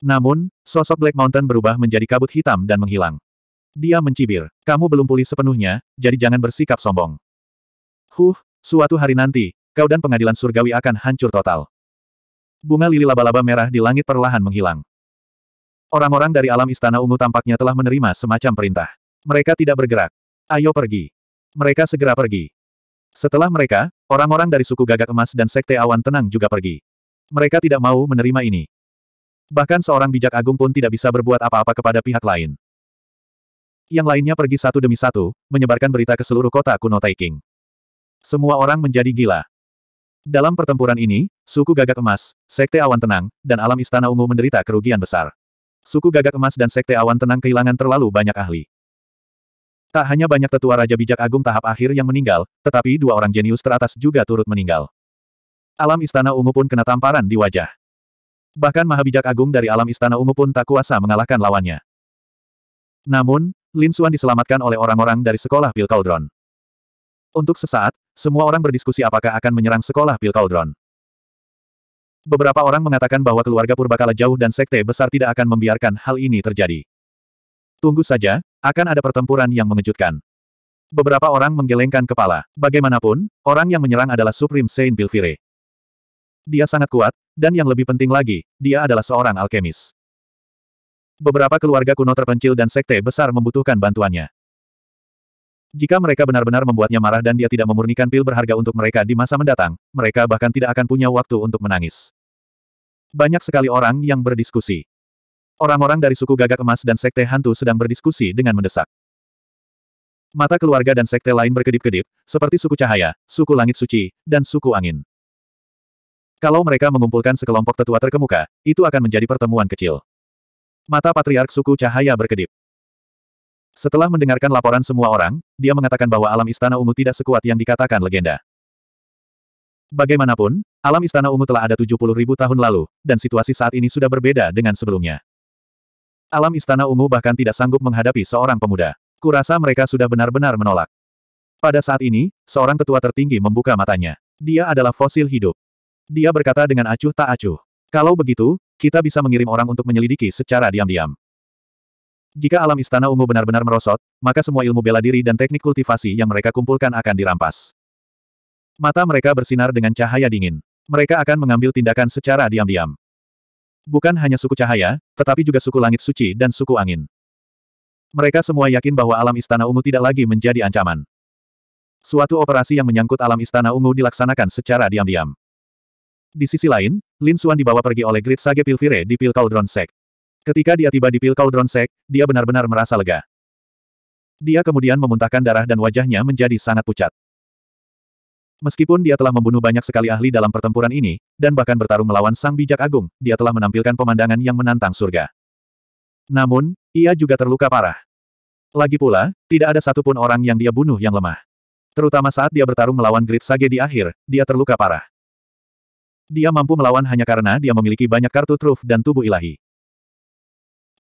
Namun, sosok Black Mountain berubah menjadi kabut hitam dan menghilang. Dia mencibir, kamu belum pulih sepenuhnya, jadi jangan bersikap sombong. Huh, suatu hari nanti, kau dan pengadilan surgawi akan hancur total. Bunga lili laba-laba merah di langit perlahan menghilang. Orang-orang dari alam istana ungu tampaknya telah menerima semacam perintah. Mereka tidak bergerak. Ayo pergi. Mereka segera pergi. Setelah mereka, orang-orang dari suku gagak emas dan sekte awan tenang juga pergi. Mereka tidak mau menerima ini. Bahkan seorang bijak agung pun tidak bisa berbuat apa-apa kepada pihak lain. Yang lainnya pergi satu demi satu, menyebarkan berita ke seluruh kota kuno Taiking. Semua orang menjadi gila. Dalam pertempuran ini, suku gagak emas, sekte awan tenang, dan alam istana ungu menderita kerugian besar. Suku gagak emas dan sekte awan tenang kehilangan terlalu banyak ahli. Tak hanya banyak tetua Raja Bijak Agung tahap akhir yang meninggal, tetapi dua orang jenius teratas juga turut meninggal. Alam Istana Ungu pun kena tamparan di wajah. Bahkan Maha Bijak Agung dari Alam Istana Ungu pun tak kuasa mengalahkan lawannya. Namun, Lin Suan diselamatkan oleh orang-orang dari sekolah Pil Cauldron. Untuk sesaat, semua orang berdiskusi apakah akan menyerang sekolah Pil Cauldron. Beberapa orang mengatakan bahwa keluarga Purbakala jauh dan sekte besar tidak akan membiarkan hal ini terjadi. Tunggu saja, akan ada pertempuran yang mengejutkan. Beberapa orang menggelengkan kepala. Bagaimanapun, orang yang menyerang adalah Supreme Saint Pilvire. Dia sangat kuat, dan yang lebih penting lagi, dia adalah seorang alkemis. Beberapa keluarga kuno terpencil dan sekte besar membutuhkan bantuannya. Jika mereka benar-benar membuatnya marah dan dia tidak memurnikan pil berharga untuk mereka di masa mendatang, mereka bahkan tidak akan punya waktu untuk menangis. Banyak sekali orang yang berdiskusi. Orang-orang dari suku gagak emas dan sekte hantu sedang berdiskusi dengan mendesak. Mata keluarga dan sekte lain berkedip-kedip, seperti suku cahaya, suku langit suci, dan suku angin. Kalau mereka mengumpulkan sekelompok tetua terkemuka, itu akan menjadi pertemuan kecil. Mata patriark suku cahaya berkedip. Setelah mendengarkan laporan semua orang, dia mengatakan bahwa alam Istana Ungu tidak sekuat yang dikatakan legenda. Bagaimanapun, alam Istana Ungu telah ada 70 ribu tahun lalu, dan situasi saat ini sudah berbeda dengan sebelumnya. Alam Istana Ungu bahkan tidak sanggup menghadapi seorang pemuda. Kurasa mereka sudah benar-benar menolak. Pada saat ini, seorang tetua tertinggi membuka matanya. Dia adalah fosil hidup. Dia berkata dengan acuh tak acuh. Kalau begitu, kita bisa mengirim orang untuk menyelidiki secara diam-diam. Jika alam istana ungu benar-benar merosot, maka semua ilmu bela diri dan teknik kultivasi yang mereka kumpulkan akan dirampas. Mata mereka bersinar dengan cahaya dingin. Mereka akan mengambil tindakan secara diam-diam. Bukan hanya suku cahaya, tetapi juga suku langit suci dan suku angin. Mereka semua yakin bahwa alam istana ungu tidak lagi menjadi ancaman. Suatu operasi yang menyangkut alam istana ungu dilaksanakan secara diam-diam. Di sisi lain, Lin Suan dibawa pergi oleh Grid Sage Pilvire di Pil Cauldron Sect. Ketika dia tiba di pil Cauldron Sek, dia benar-benar merasa lega. Dia kemudian memuntahkan darah dan wajahnya menjadi sangat pucat. Meskipun dia telah membunuh banyak sekali ahli dalam pertempuran ini, dan bahkan bertarung melawan Sang Bijak Agung, dia telah menampilkan pemandangan yang menantang surga. Namun, ia juga terluka parah. Lagi pula, tidak ada satupun orang yang dia bunuh yang lemah. Terutama saat dia bertarung melawan Grid Sage di akhir, dia terluka parah. Dia mampu melawan hanya karena dia memiliki banyak kartu truf dan tubuh ilahi.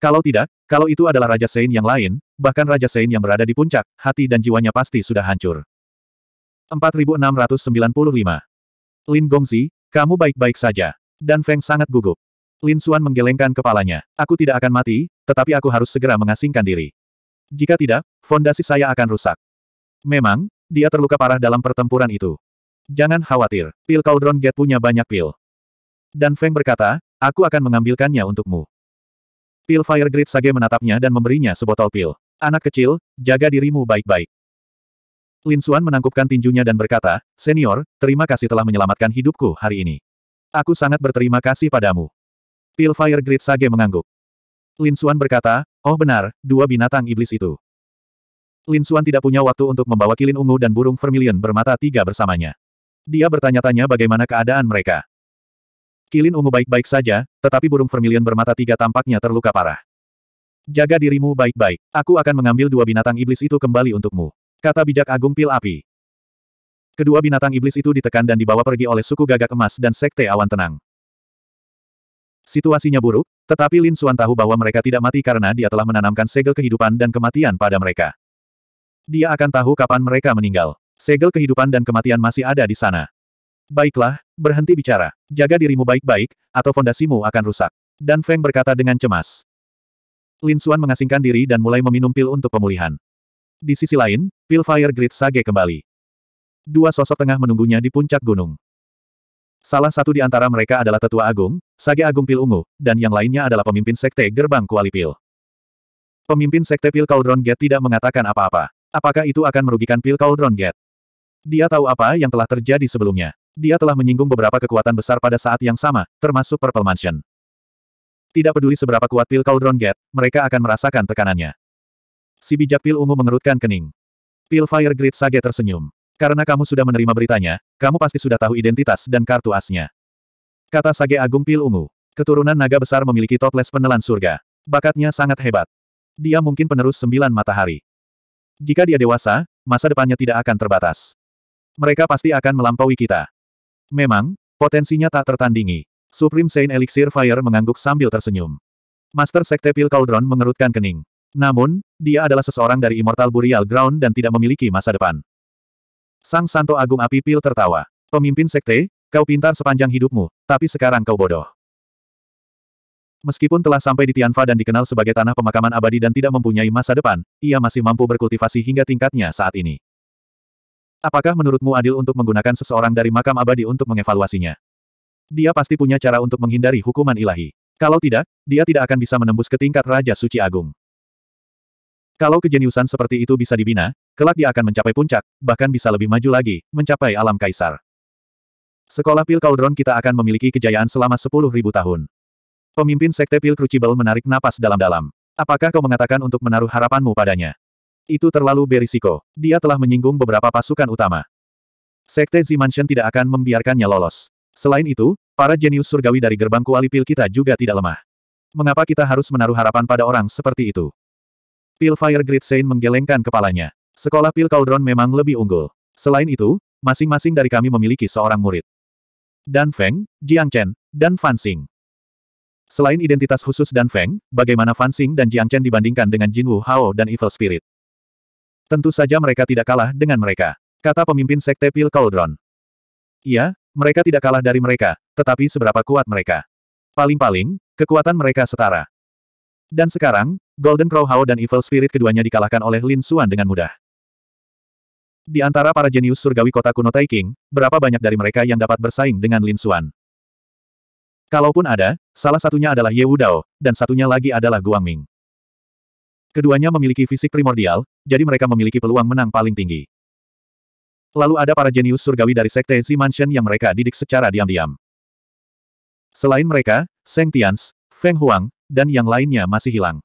Kalau tidak, kalau itu adalah Raja Sein yang lain, bahkan Raja Sein yang berada di puncak, hati dan jiwanya pasti sudah hancur. 4695 Lin Gongzi, kamu baik-baik saja. Dan Feng sangat gugup. Lin Xuan menggelengkan kepalanya. Aku tidak akan mati, tetapi aku harus segera mengasingkan diri. Jika tidak, fondasi saya akan rusak. Memang, dia terluka parah dalam pertempuran itu. Jangan khawatir, pil Cauldron Gate punya banyak pil. Dan Feng berkata, aku akan mengambilkannya untukmu. Pil Fire Grid Sage menatapnya dan memberinya sebotol pil. Anak kecil, jaga dirimu baik-baik. Lin Xuan menangkupkan tinjunya dan berkata, Senior, terima kasih telah menyelamatkan hidupku hari ini. Aku sangat berterima kasih padamu. Pil Fire Grid Sage mengangguk. Lin Xuan berkata, oh benar, dua binatang iblis itu. Lin Xuan tidak punya waktu untuk membawa kilin ungu dan burung vermilion bermata tiga bersamanya. Dia bertanya-tanya bagaimana keadaan mereka. Kilin ungu baik-baik saja, tetapi burung vermilion bermata tiga tampaknya terluka parah. Jaga dirimu baik-baik, aku akan mengambil dua binatang iblis itu kembali untukmu. Kata bijak agung pil api. Kedua binatang iblis itu ditekan dan dibawa pergi oleh suku gagak emas dan sekte awan tenang. Situasinya buruk, tetapi Lin Xuan tahu bahwa mereka tidak mati karena dia telah menanamkan segel kehidupan dan kematian pada mereka. Dia akan tahu kapan mereka meninggal. Segel kehidupan dan kematian masih ada di sana. Baiklah, berhenti bicara. Jaga dirimu baik-baik, atau fondasimu akan rusak. Dan Feng berkata dengan cemas. Lin Xuan mengasingkan diri dan mulai meminum pil untuk pemulihan. Di sisi lain, pil Fire Grid Sage kembali. Dua sosok tengah menunggunya di puncak gunung. Salah satu di antara mereka adalah Tetua Agung, Sage Agung Pil Ungu, dan yang lainnya adalah pemimpin Sekte Gerbang Kuali Pil. Pemimpin Sekte Pil Cauldron Gate tidak mengatakan apa-apa. Apakah itu akan merugikan Pil Cauldron Gate? Dia tahu apa yang telah terjadi sebelumnya. Dia telah menyinggung beberapa kekuatan besar pada saat yang sama, termasuk Purple Mansion. Tidak peduli seberapa kuat pil Cauldron Gate, mereka akan merasakan tekanannya. Si bijak pil ungu mengerutkan kening. Pil Fire Grid Sage tersenyum. Karena kamu sudah menerima beritanya, kamu pasti sudah tahu identitas dan kartu asnya. Kata Sage Agung Pil Ungu. Keturunan naga besar memiliki toples penelan surga. Bakatnya sangat hebat. Dia mungkin penerus sembilan matahari. Jika dia dewasa, masa depannya tidak akan terbatas. Mereka pasti akan melampaui kita. Memang, potensinya tak tertandingi. Supreme Saint Elixir Fire mengangguk sambil tersenyum. Master Sekte Pil Cauldron mengerutkan kening. Namun, dia adalah seseorang dari Immortal Burial Ground dan tidak memiliki masa depan. Sang Santo Agung Api Pil tertawa. Pemimpin Sekte, kau pintar sepanjang hidupmu, tapi sekarang kau bodoh. Meskipun telah sampai di Tianfa dan dikenal sebagai tanah pemakaman abadi dan tidak mempunyai masa depan, ia masih mampu berkultivasi hingga tingkatnya saat ini. Apakah menurutmu adil untuk menggunakan seseorang dari makam abadi untuk mengevaluasinya? Dia pasti punya cara untuk menghindari hukuman ilahi. Kalau tidak, dia tidak akan bisa menembus ke tingkat Raja Suci Agung. Kalau kejeniusan seperti itu bisa dibina, kelak dia akan mencapai puncak, bahkan bisa lebih maju lagi, mencapai alam kaisar. Sekolah Pil Cauldron kita akan memiliki kejayaan selama 10.000 tahun. Pemimpin Sekte Pil Crucible menarik napas dalam-dalam. Apakah kau mengatakan untuk menaruh harapanmu padanya? Itu terlalu berisiko. Dia telah menyinggung beberapa pasukan utama. Sekte Zimansion tidak akan membiarkannya lolos. Selain itu, para jenius surgawi dari gerbang Kuali Pil kita juga tidak lemah. Mengapa kita harus menaruh harapan pada orang seperti itu? Pil Fire Grid Saint menggelengkan kepalanya. Sekolah Pil Cauldron memang lebih unggul. Selain itu, masing-masing dari kami memiliki seorang murid. Dan Feng, Jiang Chen, dan Fan Xing. Selain identitas khusus Dan Feng, bagaimana Fan Xing dan Jiang Chen dibandingkan dengan Jin Wu Hao dan Evil Spirit? Tentu saja mereka tidak kalah dengan mereka. Kata pemimpin Sekte Pil Cauldron. Iya, mereka tidak kalah dari mereka, tetapi seberapa kuat mereka. Paling-paling, kekuatan mereka setara. Dan sekarang, Golden Crow Hao dan Evil Spirit keduanya dikalahkan oleh Lin Xuan dengan mudah. Di antara para jenius surgawi kota kuno Taiking, berapa banyak dari mereka yang dapat bersaing dengan Lin Xuan? Kalaupun ada, salah satunya adalah Ye Wudao, dan satunya lagi adalah Guangming. Keduanya memiliki fisik primordial, jadi mereka memiliki peluang menang paling tinggi. Lalu ada para jenius surgawi dari Sekte Z Mansion yang mereka didik secara diam-diam. Selain mereka, Seng Tians, Feng Huang, dan yang lainnya masih hilang.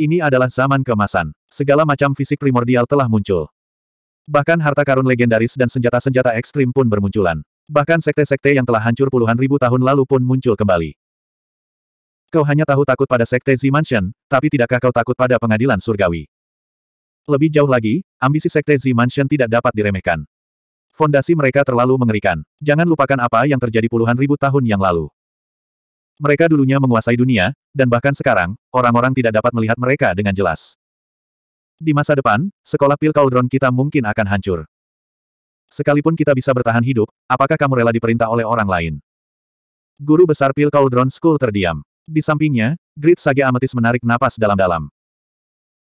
Ini adalah zaman kemasan. Segala macam fisik primordial telah muncul. Bahkan harta karun legendaris dan senjata-senjata ekstrim pun bermunculan. Bahkan sekte-sekte yang telah hancur puluhan ribu tahun lalu pun muncul kembali kau hanya tahu takut pada Sekte Z Mansion, tapi tidakkah kau takut pada pengadilan surgawi? Lebih jauh lagi, ambisi Sekte Z Mansion tidak dapat diremehkan. Fondasi mereka terlalu mengerikan. Jangan lupakan apa yang terjadi puluhan ribu tahun yang lalu. Mereka dulunya menguasai dunia, dan bahkan sekarang, orang-orang tidak dapat melihat mereka dengan jelas. Di masa depan, sekolah pil Cauldron kita mungkin akan hancur. Sekalipun kita bisa bertahan hidup, apakah kamu rela diperintah oleh orang lain? Guru besar pil Cauldron School terdiam. Di sampingnya, Grid Sage Amatis menarik napas dalam-dalam.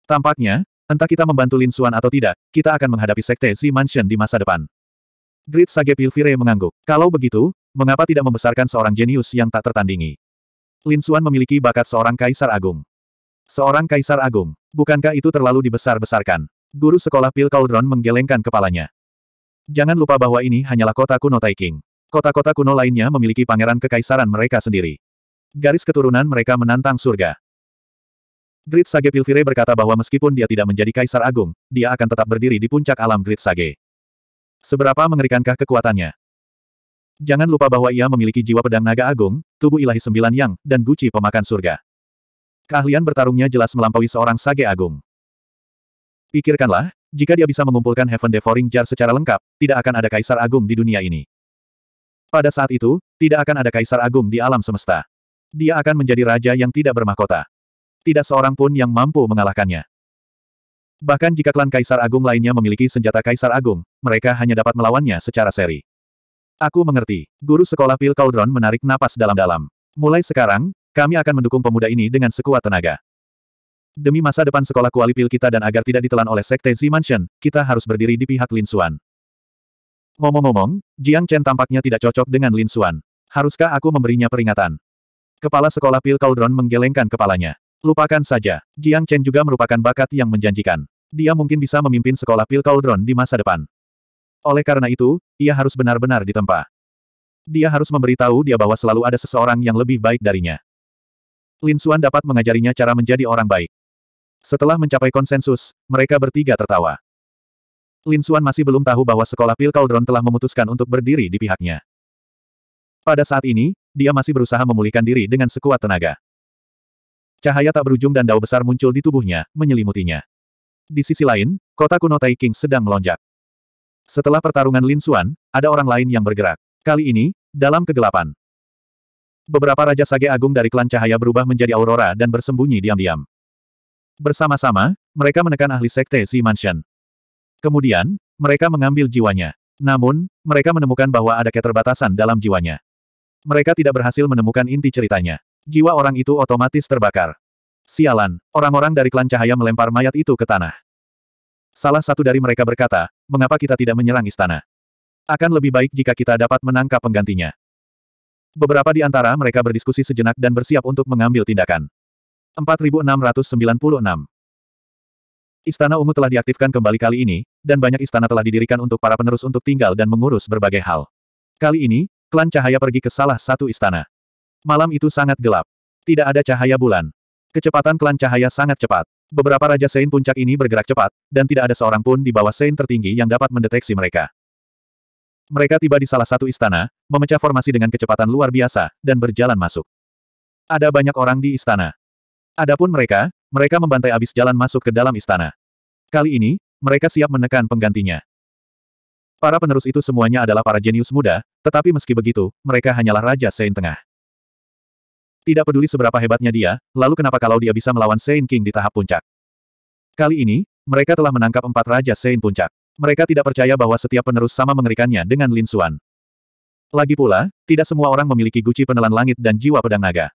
Tampaknya, entah kita membantu Lin Suan atau tidak, kita akan menghadapi Sekte Z Mansion di masa depan. Grid Sage Pilvire mengangguk. Kalau begitu, mengapa tidak membesarkan seorang jenius yang tak tertandingi? Lin Suan memiliki bakat seorang kaisar agung. Seorang kaisar agung, bukankah itu terlalu dibesar-besarkan? Guru sekolah Pil Cauldron menggelengkan kepalanya. Jangan lupa bahwa ini hanyalah kota kuno Taiking. Kota-kota kuno lainnya memiliki pangeran kekaisaran mereka sendiri. Garis keturunan mereka menantang surga. Grid Sage Pilvire berkata bahwa meskipun dia tidak menjadi kaisar agung, dia akan tetap berdiri di puncak alam Grid Sage. Seberapa mengerikankah kekuatannya? Jangan lupa bahwa ia memiliki jiwa pedang naga agung, tubuh ilahi sembilan yang, dan guci pemakan surga. Keahlian bertarungnya jelas melampaui seorang sage agung. Pikirkanlah, jika dia bisa mengumpulkan Heaven Devouring Jar secara lengkap, tidak akan ada kaisar agung di dunia ini. Pada saat itu, tidak akan ada kaisar agung di alam semesta dia akan menjadi raja yang tidak bermahkota. Tidak seorang pun yang mampu mengalahkannya. Bahkan jika klan Kaisar Agung lainnya memiliki senjata Kaisar Agung, mereka hanya dapat melawannya secara seri. Aku mengerti. Guru sekolah Pil Cauldron menarik napas dalam-dalam. Mulai sekarang, kami akan mendukung pemuda ini dengan sekuat tenaga. Demi masa depan sekolah kuali Pil kita dan agar tidak ditelan oleh Sekte Z Mansion, kita harus berdiri di pihak Lin Xuan. Ngomong-ngomong, Jiang Chen tampaknya tidak cocok dengan Lin Xuan. Haruskah aku memberinya peringatan? Kepala sekolah Pil Cauldron menggelengkan kepalanya. Lupakan saja, Jiang Chen juga merupakan bakat yang menjanjikan. Dia mungkin bisa memimpin sekolah Pil Cauldron di masa depan. Oleh karena itu, ia harus benar-benar ditempa. Dia harus memberitahu dia bahwa selalu ada seseorang yang lebih baik darinya. Lin Xuan dapat mengajarinya cara menjadi orang baik. Setelah mencapai konsensus, mereka bertiga tertawa. Lin Xuan masih belum tahu bahwa sekolah Pil Cauldron telah memutuskan untuk berdiri di pihaknya. Pada saat ini, dia masih berusaha memulihkan diri dengan sekuat tenaga. Cahaya tak berujung dan dao besar muncul di tubuhnya, menyelimutinya. Di sisi lain, kota kuno Taiking sedang melonjak. Setelah pertarungan Lin Xuan, ada orang lain yang bergerak. Kali ini, dalam kegelapan. Beberapa Raja Sage Agung dari klan cahaya berubah menjadi aurora dan bersembunyi diam-diam. Bersama-sama, mereka menekan ahli sekte Si Mansion. Kemudian, mereka mengambil jiwanya. Namun, mereka menemukan bahwa ada keterbatasan dalam jiwanya. Mereka tidak berhasil menemukan inti ceritanya. Jiwa orang itu otomatis terbakar. Sialan, orang-orang dari klan cahaya melempar mayat itu ke tanah. Salah satu dari mereka berkata, mengapa kita tidak menyerang istana? Akan lebih baik jika kita dapat menangkap penggantinya. Beberapa di antara mereka berdiskusi sejenak dan bersiap untuk mengambil tindakan. 4696 Istana Ungu telah diaktifkan kembali kali ini, dan banyak istana telah didirikan untuk para penerus untuk tinggal dan mengurus berbagai hal. Kali ini, Klan cahaya pergi ke salah satu istana. Malam itu sangat gelap. Tidak ada cahaya bulan. Kecepatan klan cahaya sangat cepat. Beberapa Raja Sein puncak ini bergerak cepat, dan tidak ada seorang pun di bawah Sein tertinggi yang dapat mendeteksi mereka. Mereka tiba di salah satu istana, memecah formasi dengan kecepatan luar biasa, dan berjalan masuk. Ada banyak orang di istana. Adapun mereka, mereka membantai abis jalan masuk ke dalam istana. Kali ini, mereka siap menekan penggantinya. Para penerus itu semuanya adalah para jenius muda, tetapi meski begitu, mereka hanyalah Raja Sein Tengah. Tidak peduli seberapa hebatnya dia, lalu kenapa kalau dia bisa melawan Sein King di tahap puncak? Kali ini, mereka telah menangkap empat Raja Sein puncak. Mereka tidak percaya bahwa setiap penerus sama mengerikannya dengan Lin Suan. Lagi pula, tidak semua orang memiliki guci penelan langit dan jiwa pedang naga.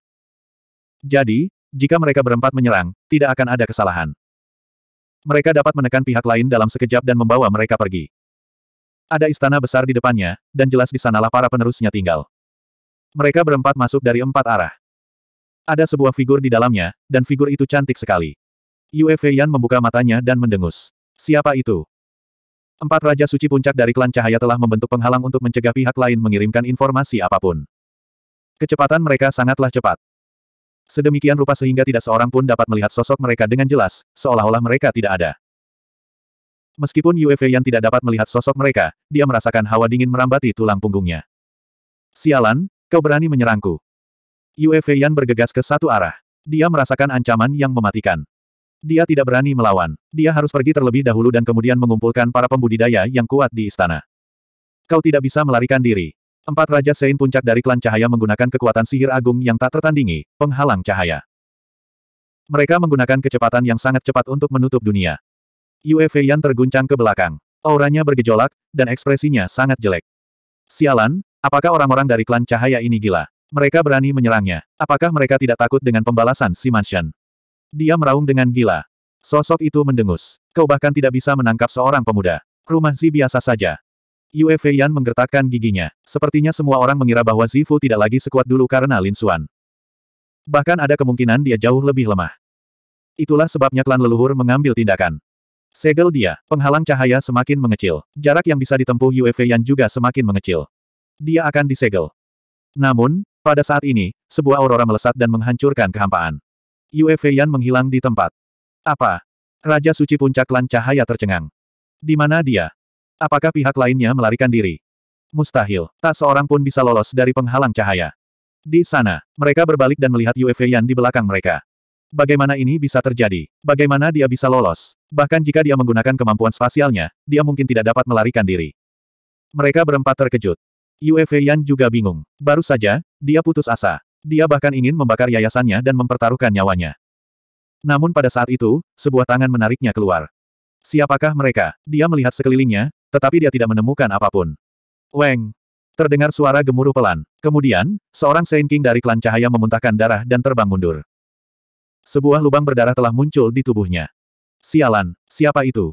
Jadi, jika mereka berempat menyerang, tidak akan ada kesalahan. Mereka dapat menekan pihak lain dalam sekejap dan membawa mereka pergi. Ada istana besar di depannya, dan jelas di sanalah para penerusnya tinggal. Mereka berempat masuk dari empat arah. Ada sebuah figur di dalamnya, dan figur itu cantik sekali. Yue Feiyan membuka matanya dan mendengus. Siapa itu? Empat Raja Suci Puncak dari klan Cahaya telah membentuk penghalang untuk mencegah pihak lain mengirimkan informasi apapun. Kecepatan mereka sangatlah cepat. Sedemikian rupa sehingga tidak seorang pun dapat melihat sosok mereka dengan jelas, seolah-olah mereka tidak ada. Meskipun Fei yang tidak dapat melihat sosok mereka, dia merasakan hawa dingin merambati tulang punggungnya. Sialan, kau berani menyerangku. Fei Yan bergegas ke satu arah. Dia merasakan ancaman yang mematikan. Dia tidak berani melawan. Dia harus pergi terlebih dahulu dan kemudian mengumpulkan para pembudidaya yang kuat di istana. Kau tidak bisa melarikan diri. Empat Raja Sein puncak dari klan cahaya menggunakan kekuatan sihir agung yang tak tertandingi, penghalang cahaya. Mereka menggunakan kecepatan yang sangat cepat untuk menutup dunia. Yue Feiyan terguncang ke belakang. Auranya bergejolak, dan ekspresinya sangat jelek. Sialan, apakah orang-orang dari klan cahaya ini gila? Mereka berani menyerangnya. Apakah mereka tidak takut dengan pembalasan si Mansion? Dia meraung dengan gila. Sosok itu mendengus. Kau bahkan tidak bisa menangkap seorang pemuda. Rumah Zi biasa saja. Yue Feiyan menggertakkan giginya. Sepertinya semua orang mengira bahwa Zifu tidak lagi sekuat dulu karena Lin Xuan. Bahkan ada kemungkinan dia jauh lebih lemah. Itulah sebabnya klan leluhur mengambil tindakan. Segel dia, penghalang cahaya semakin mengecil. Jarak yang bisa ditempuh UFV Yan juga semakin mengecil. Dia akan disegel. Namun, pada saat ini, sebuah aurora melesat dan menghancurkan kehampaan. UFV Yan menghilang di tempat. Apa? Raja Suci Puncak Lan Cahaya tercengang. Di mana dia? Apakah pihak lainnya melarikan diri? Mustahil, tak seorang pun bisa lolos dari penghalang cahaya. Di sana, mereka berbalik dan melihat UFV Yan di belakang mereka. Bagaimana ini bisa terjadi? Bagaimana dia bisa lolos? Bahkan jika dia menggunakan kemampuan spasialnya, dia mungkin tidak dapat melarikan diri. Mereka berempat terkejut. Yue Yan juga bingung. Baru saja, dia putus asa. Dia bahkan ingin membakar yayasannya dan mempertaruhkan nyawanya. Namun pada saat itu, sebuah tangan menariknya keluar. Siapakah mereka? Dia melihat sekelilingnya, tetapi dia tidak menemukan apapun. Weng! Terdengar suara gemuruh pelan. Kemudian, seorang Saint King dari klan cahaya memuntahkan darah dan terbang mundur. Sebuah lubang berdarah telah muncul di tubuhnya. Sialan, siapa itu?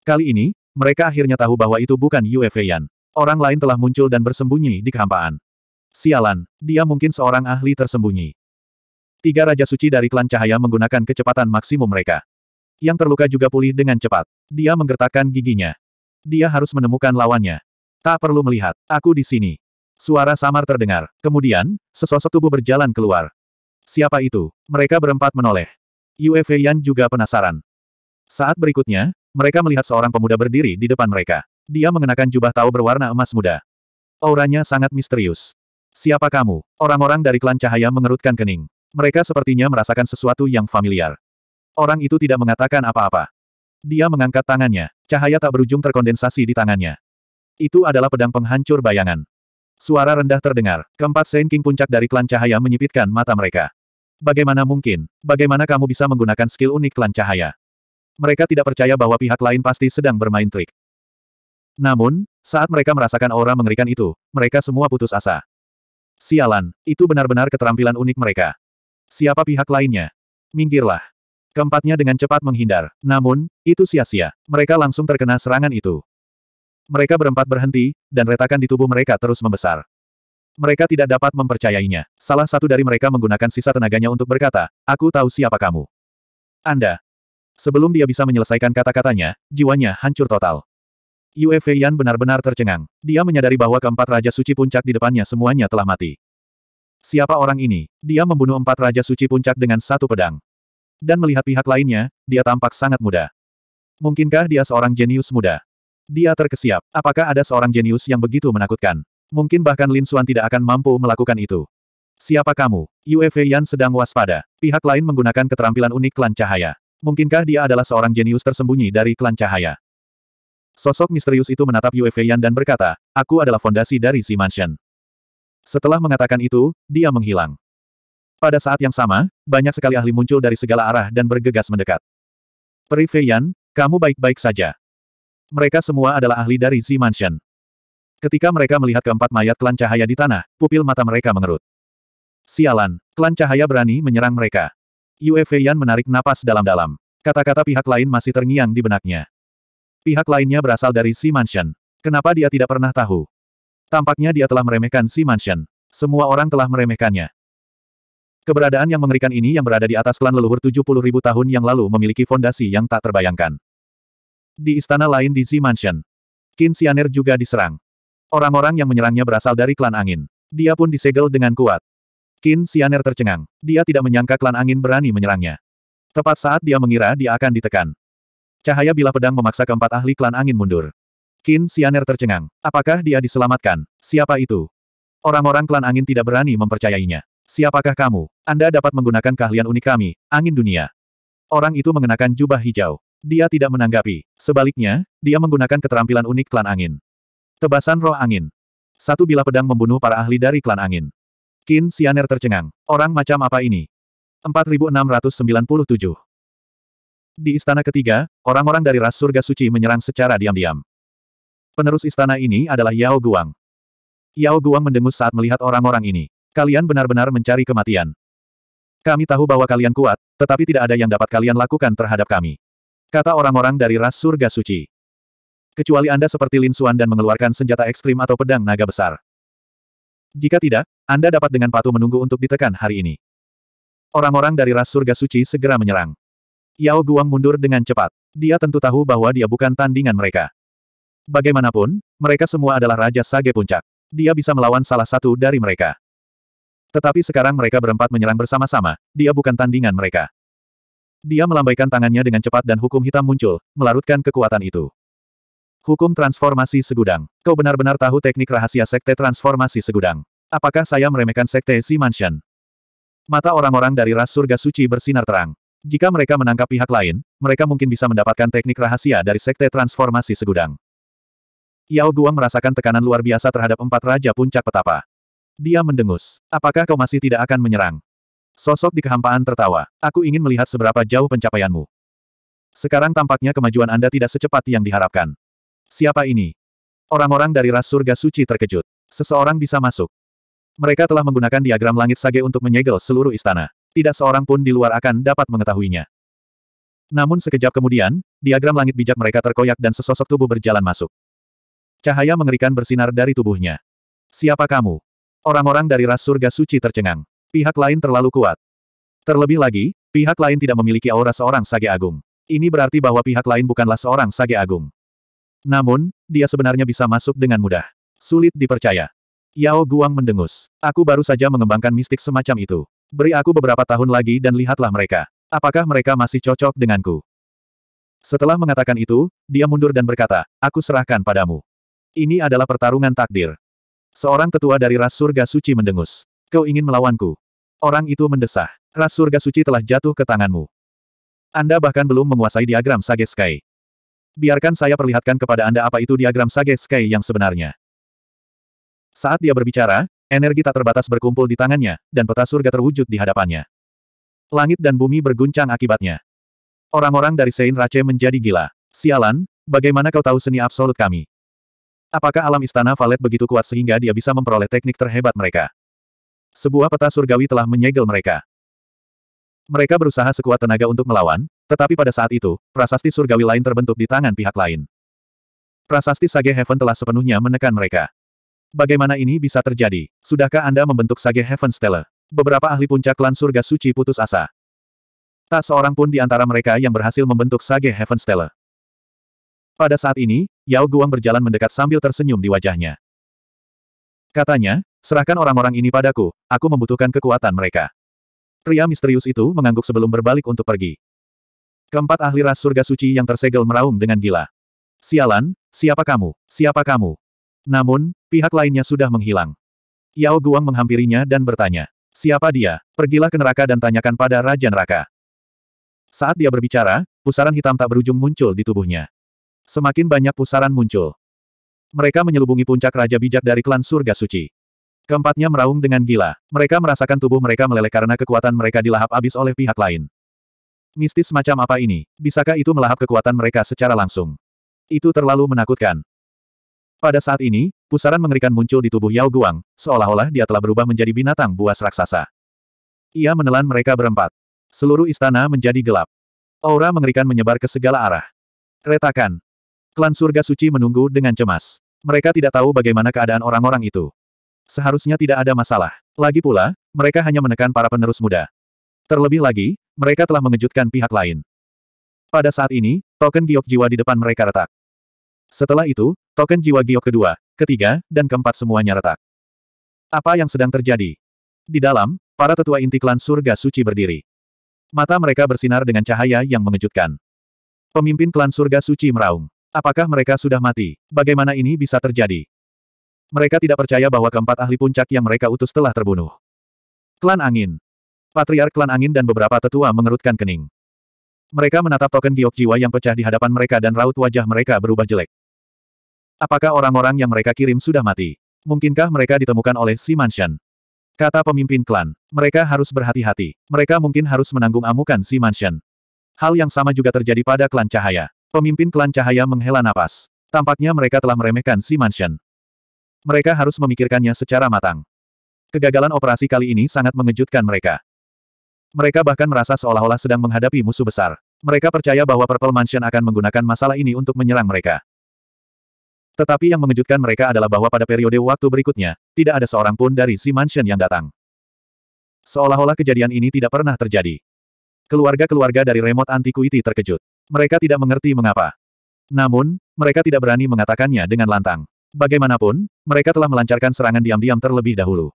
Kali ini, mereka akhirnya tahu bahwa itu bukan Yue Feiyan. Orang lain telah muncul dan bersembunyi di kehampaan. Sialan, dia mungkin seorang ahli tersembunyi. Tiga Raja Suci dari klan cahaya menggunakan kecepatan maksimum mereka. Yang terluka juga pulih dengan cepat. Dia menggertakkan giginya. Dia harus menemukan lawannya. Tak perlu melihat, aku di sini. Suara samar terdengar. Kemudian, sesosok tubuh berjalan keluar. Siapa itu? Mereka berempat menoleh. Yue Feiyan juga penasaran. Saat berikutnya, mereka melihat seorang pemuda berdiri di depan mereka. Dia mengenakan jubah tahu berwarna emas muda. Auranya sangat misterius. Siapa kamu? Orang-orang dari klan cahaya mengerutkan kening. Mereka sepertinya merasakan sesuatu yang familiar. Orang itu tidak mengatakan apa-apa. Dia mengangkat tangannya. Cahaya tak berujung terkondensasi di tangannya. Itu adalah pedang penghancur bayangan. Suara rendah terdengar. Keempat Saint King puncak dari klan cahaya menyipitkan mata mereka. Bagaimana mungkin? Bagaimana kamu bisa menggunakan skill unik klan cahaya? Mereka tidak percaya bahwa pihak lain pasti sedang bermain trik. Namun, saat mereka merasakan aura mengerikan itu, mereka semua putus asa. Sialan, itu benar-benar keterampilan unik mereka. Siapa pihak lainnya? Minggirlah. Keempatnya dengan cepat menghindar. Namun, itu sia-sia. Mereka langsung terkena serangan itu. Mereka berempat berhenti, dan retakan di tubuh mereka terus membesar. Mereka tidak dapat mempercayainya. Salah satu dari mereka menggunakan sisa tenaganya untuk berkata, Aku tahu siapa kamu. Anda. Sebelum dia bisa menyelesaikan kata-katanya, jiwanya hancur total. Yue Yan benar-benar tercengang. Dia menyadari bahwa keempat Raja Suci Puncak di depannya semuanya telah mati. Siapa orang ini? Dia membunuh empat Raja Suci Puncak dengan satu pedang. Dan melihat pihak lainnya, dia tampak sangat muda. Mungkinkah dia seorang jenius muda? Dia terkesiap. Apakah ada seorang jenius yang begitu menakutkan? Mungkin bahkan Lin Suan tidak akan mampu melakukan itu. Siapa kamu? Yue Yan sedang waspada. Pihak lain menggunakan keterampilan unik klan cahaya. Mungkinkah dia adalah seorang jenius tersembunyi dari klan cahaya? Sosok misterius itu menatap Yue Yan dan berkata, Aku adalah fondasi dari Si Mansion. Setelah mengatakan itu, dia menghilang. Pada saat yang sama, banyak sekali ahli muncul dari segala arah dan bergegas mendekat. Peri Feiyan, kamu baik-baik saja. Mereka semua adalah ahli dari Z Mansion. Ketika mereka melihat keempat mayat klan cahaya di tanah, pupil mata mereka mengerut. Sialan, klan cahaya berani menyerang mereka. Yue Feiyan menarik napas dalam-dalam. Kata-kata pihak lain masih terngiang di benaknya. Pihak lainnya berasal dari Si Mansion. Kenapa dia tidak pernah tahu? Tampaknya dia telah meremehkan Si Mansion. Semua orang telah meremehkannya. Keberadaan yang mengerikan ini yang berada di atas klan leluhur puluh ribu tahun yang lalu memiliki fondasi yang tak terbayangkan. Di istana lain di Z Mansion, Qin Xianer juga diserang. Orang-orang yang menyerangnya berasal dari klan angin. Dia pun disegel dengan kuat. Qin Xianer tercengang. Dia tidak menyangka klan angin berani menyerangnya. Tepat saat dia mengira dia akan ditekan. Cahaya bila pedang memaksa keempat ahli klan angin mundur. Qin Xianer tercengang. Apakah dia diselamatkan? Siapa itu? Orang-orang klan angin tidak berani mempercayainya. Siapakah kamu? Anda dapat menggunakan keahlian unik kami, angin dunia. Orang itu mengenakan jubah hijau. Dia tidak menanggapi. Sebaliknya, dia menggunakan keterampilan unik klan angin. Tebasan roh angin. Satu bilah pedang membunuh para ahli dari klan angin. Qin Xian'er tercengang. Orang macam apa ini? 4697. Di istana ketiga, orang-orang dari ras surga suci menyerang secara diam-diam. Penerus istana ini adalah Yao Guang. Yao Guang mendengus saat melihat orang-orang ini. Kalian benar-benar mencari kematian. Kami tahu bahwa kalian kuat, tetapi tidak ada yang dapat kalian lakukan terhadap kami. Kata orang-orang dari ras surga suci. Kecuali Anda seperti Lin Xuan dan mengeluarkan senjata ekstrim atau pedang naga besar. Jika tidak, Anda dapat dengan patuh menunggu untuk ditekan hari ini. Orang-orang dari ras surga suci segera menyerang. Yao Guang mundur dengan cepat. Dia tentu tahu bahwa dia bukan tandingan mereka. Bagaimanapun, mereka semua adalah Raja Sage Puncak. Dia bisa melawan salah satu dari mereka. Tetapi sekarang mereka berempat menyerang bersama-sama, dia bukan tandingan mereka. Dia melambaikan tangannya dengan cepat dan hukum hitam muncul, melarutkan kekuatan itu. Hukum transformasi segudang. Kau benar-benar tahu teknik rahasia sekte transformasi segudang. Apakah saya meremehkan sekte Si Mansion? Mata orang-orang dari ras surga suci bersinar terang. Jika mereka menangkap pihak lain, mereka mungkin bisa mendapatkan teknik rahasia dari sekte transformasi segudang. Yao Guang merasakan tekanan luar biasa terhadap empat raja puncak petapa. Dia mendengus. Apakah kau masih tidak akan menyerang? Sosok di kehampaan tertawa. Aku ingin melihat seberapa jauh pencapaianmu. Sekarang tampaknya kemajuan Anda tidak secepat yang diharapkan. Siapa ini? Orang-orang dari ras surga suci terkejut. Seseorang bisa masuk. Mereka telah menggunakan diagram langit sage untuk menyegel seluruh istana. Tidak seorang pun di luar akan dapat mengetahuinya. Namun sekejap kemudian, diagram langit bijak mereka terkoyak dan sesosok tubuh berjalan masuk. Cahaya mengerikan bersinar dari tubuhnya. Siapa kamu? Orang-orang dari ras surga suci tercengang. Pihak lain terlalu kuat. Terlebih lagi, pihak lain tidak memiliki aura seorang Sage Agung. Ini berarti bahwa pihak lain bukanlah seorang Sage Agung. Namun, dia sebenarnya bisa masuk dengan mudah. Sulit dipercaya. Yao Guang mendengus. Aku baru saja mengembangkan mistik semacam itu. Beri aku beberapa tahun lagi dan lihatlah mereka. Apakah mereka masih cocok denganku? Setelah mengatakan itu, dia mundur dan berkata, aku serahkan padamu. Ini adalah pertarungan takdir. Seorang tetua dari ras surga suci mendengus. Kau ingin melawanku? Orang itu mendesah. Ras surga suci telah jatuh ke tanganmu. Anda bahkan belum menguasai diagram Sage Sky. Biarkan saya perlihatkan kepada Anda apa itu diagram Sage Sky yang sebenarnya. Saat dia berbicara, energi tak terbatas berkumpul di tangannya, dan peta surga terwujud di hadapannya. Langit dan bumi berguncang akibatnya. Orang-orang dari Sein Rache menjadi gila. Sialan, bagaimana kau tahu seni absolut kami? Apakah alam istana Valet begitu kuat sehingga dia bisa memperoleh teknik terhebat mereka? Sebuah peta surgawi telah menyegel mereka. Mereka berusaha sekuat tenaga untuk melawan, tetapi pada saat itu, prasasti surgawi lain terbentuk di tangan pihak lain. Prasasti Sage Heaven telah sepenuhnya menekan mereka. Bagaimana ini bisa terjadi? Sudahkah Anda membentuk Sage Heaven Stella? Beberapa ahli puncak klan surga suci putus asa. Tak seorang pun di antara mereka yang berhasil membentuk Sage Heaven Stella. Pada saat ini, Yao Guang berjalan mendekat sambil tersenyum di wajahnya. Katanya, Serahkan orang-orang ini padaku, aku membutuhkan kekuatan mereka. Pria misterius itu mengangguk sebelum berbalik untuk pergi. Keempat ahli ras surga suci yang tersegel meraung dengan gila. Sialan, siapa kamu? Siapa kamu? Namun, pihak lainnya sudah menghilang. Yao Guang menghampirinya dan bertanya, Siapa dia? Pergilah ke neraka dan tanyakan pada Raja Neraka. Saat dia berbicara, pusaran hitam tak berujung muncul di tubuhnya. Semakin banyak pusaran muncul. Mereka menyelubungi puncak Raja Bijak dari klan surga suci. Keempatnya meraung dengan gila. Mereka merasakan tubuh mereka meleleh karena kekuatan mereka dilahap habis oleh pihak lain. Mistis macam apa ini? Bisakah itu melahap kekuatan mereka secara langsung? Itu terlalu menakutkan. Pada saat ini, pusaran mengerikan muncul di tubuh Yao Guang, seolah-olah dia telah berubah menjadi binatang buas raksasa. Ia menelan mereka berempat. Seluruh istana menjadi gelap. Aura mengerikan menyebar ke segala arah. Retakan. Klan surga suci menunggu dengan cemas. Mereka tidak tahu bagaimana keadaan orang-orang itu. Seharusnya tidak ada masalah. Lagi pula, mereka hanya menekan para penerus muda. Terlebih lagi, mereka telah mengejutkan pihak lain. Pada saat ini, token giok jiwa di depan mereka retak. Setelah itu, token jiwa giok kedua, ketiga, dan keempat semuanya retak. Apa yang sedang terjadi? Di dalam, para tetua inti klan surga suci berdiri. Mata mereka bersinar dengan cahaya yang mengejutkan. Pemimpin klan surga suci meraung. Apakah mereka sudah mati? Bagaimana ini bisa terjadi? Mereka tidak percaya bahwa keempat ahli puncak yang mereka utus telah terbunuh. Klan Angin. Patriark Klan Angin dan beberapa tetua mengerutkan kening. Mereka menatap token giok jiwa yang pecah di hadapan mereka dan raut wajah mereka berubah jelek. Apakah orang-orang yang mereka kirim sudah mati? Mungkinkah mereka ditemukan oleh si Mansion? Kata pemimpin klan, mereka harus berhati-hati. Mereka mungkin harus menanggung amukan si Mansion. Hal yang sama juga terjadi pada klan cahaya. Pemimpin klan cahaya menghela napas. Tampaknya mereka telah meremehkan si Mansion. Mereka harus memikirkannya secara matang. Kegagalan operasi kali ini sangat mengejutkan mereka. Mereka bahkan merasa seolah-olah sedang menghadapi musuh besar. Mereka percaya bahwa Purple Mansion akan menggunakan masalah ini untuk menyerang mereka. Tetapi yang mengejutkan mereka adalah bahwa pada periode waktu berikutnya, tidak ada seorang pun dari si mansion yang datang. Seolah-olah kejadian ini tidak pernah terjadi. Keluarga-keluarga dari remote antiquity terkejut. Mereka tidak mengerti mengapa. Namun, mereka tidak berani mengatakannya dengan lantang. Bagaimanapun, mereka telah melancarkan serangan diam-diam terlebih dahulu.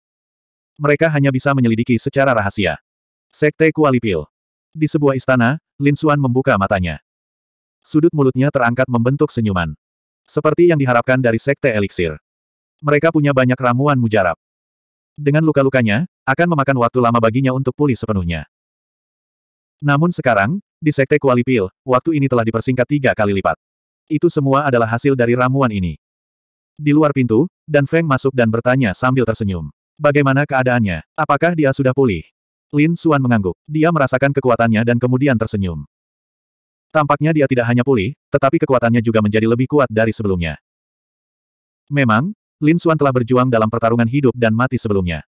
Mereka hanya bisa menyelidiki secara rahasia. Sekte Kualipil. Di sebuah istana, Lin Suan membuka matanya. Sudut mulutnya terangkat membentuk senyuman. Seperti yang diharapkan dari Sekte Eliksir. Mereka punya banyak ramuan mujarab. Dengan luka-lukanya, akan memakan waktu lama baginya untuk pulih sepenuhnya. Namun sekarang, di Sekte Kualipil, waktu ini telah dipersingkat tiga kali lipat. Itu semua adalah hasil dari ramuan ini di luar pintu, dan Feng masuk dan bertanya sambil tersenyum. Bagaimana keadaannya? Apakah dia sudah pulih? Lin Suan mengangguk. Dia merasakan kekuatannya dan kemudian tersenyum. Tampaknya dia tidak hanya pulih, tetapi kekuatannya juga menjadi lebih kuat dari sebelumnya. Memang, Lin Suan telah berjuang dalam pertarungan hidup dan mati sebelumnya.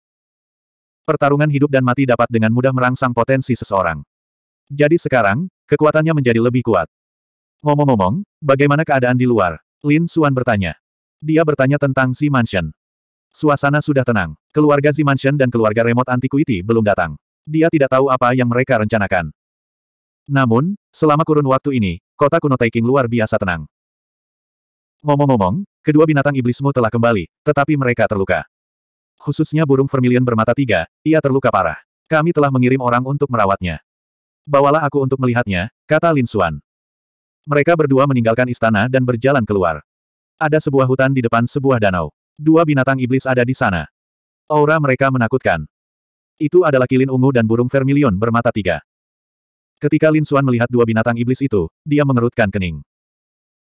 Pertarungan hidup dan mati dapat dengan mudah merangsang potensi seseorang. Jadi sekarang, kekuatannya menjadi lebih kuat. Ngomong-ngomong, bagaimana keadaan di luar? Lin Suan bertanya. Dia bertanya tentang Si Mansion. Suasana sudah tenang. Keluarga Si Mansion dan keluarga remote antiquity belum datang. Dia tidak tahu apa yang mereka rencanakan. Namun, selama kurun waktu ini, kota kuno Taiking luar biasa tenang. Ngomong-ngomong, kedua binatang iblismu telah kembali, tetapi mereka terluka. Khususnya burung vermilion bermata tiga, ia terluka parah. Kami telah mengirim orang untuk merawatnya. Bawalah aku untuk melihatnya, kata Lin Xuan. Mereka berdua meninggalkan istana dan berjalan keluar. Ada sebuah hutan di depan sebuah danau. Dua binatang iblis ada di sana. Aura mereka menakutkan. Itu adalah kilin ungu dan burung vermilion bermata tiga. Ketika Lin Suan melihat dua binatang iblis itu, dia mengerutkan kening.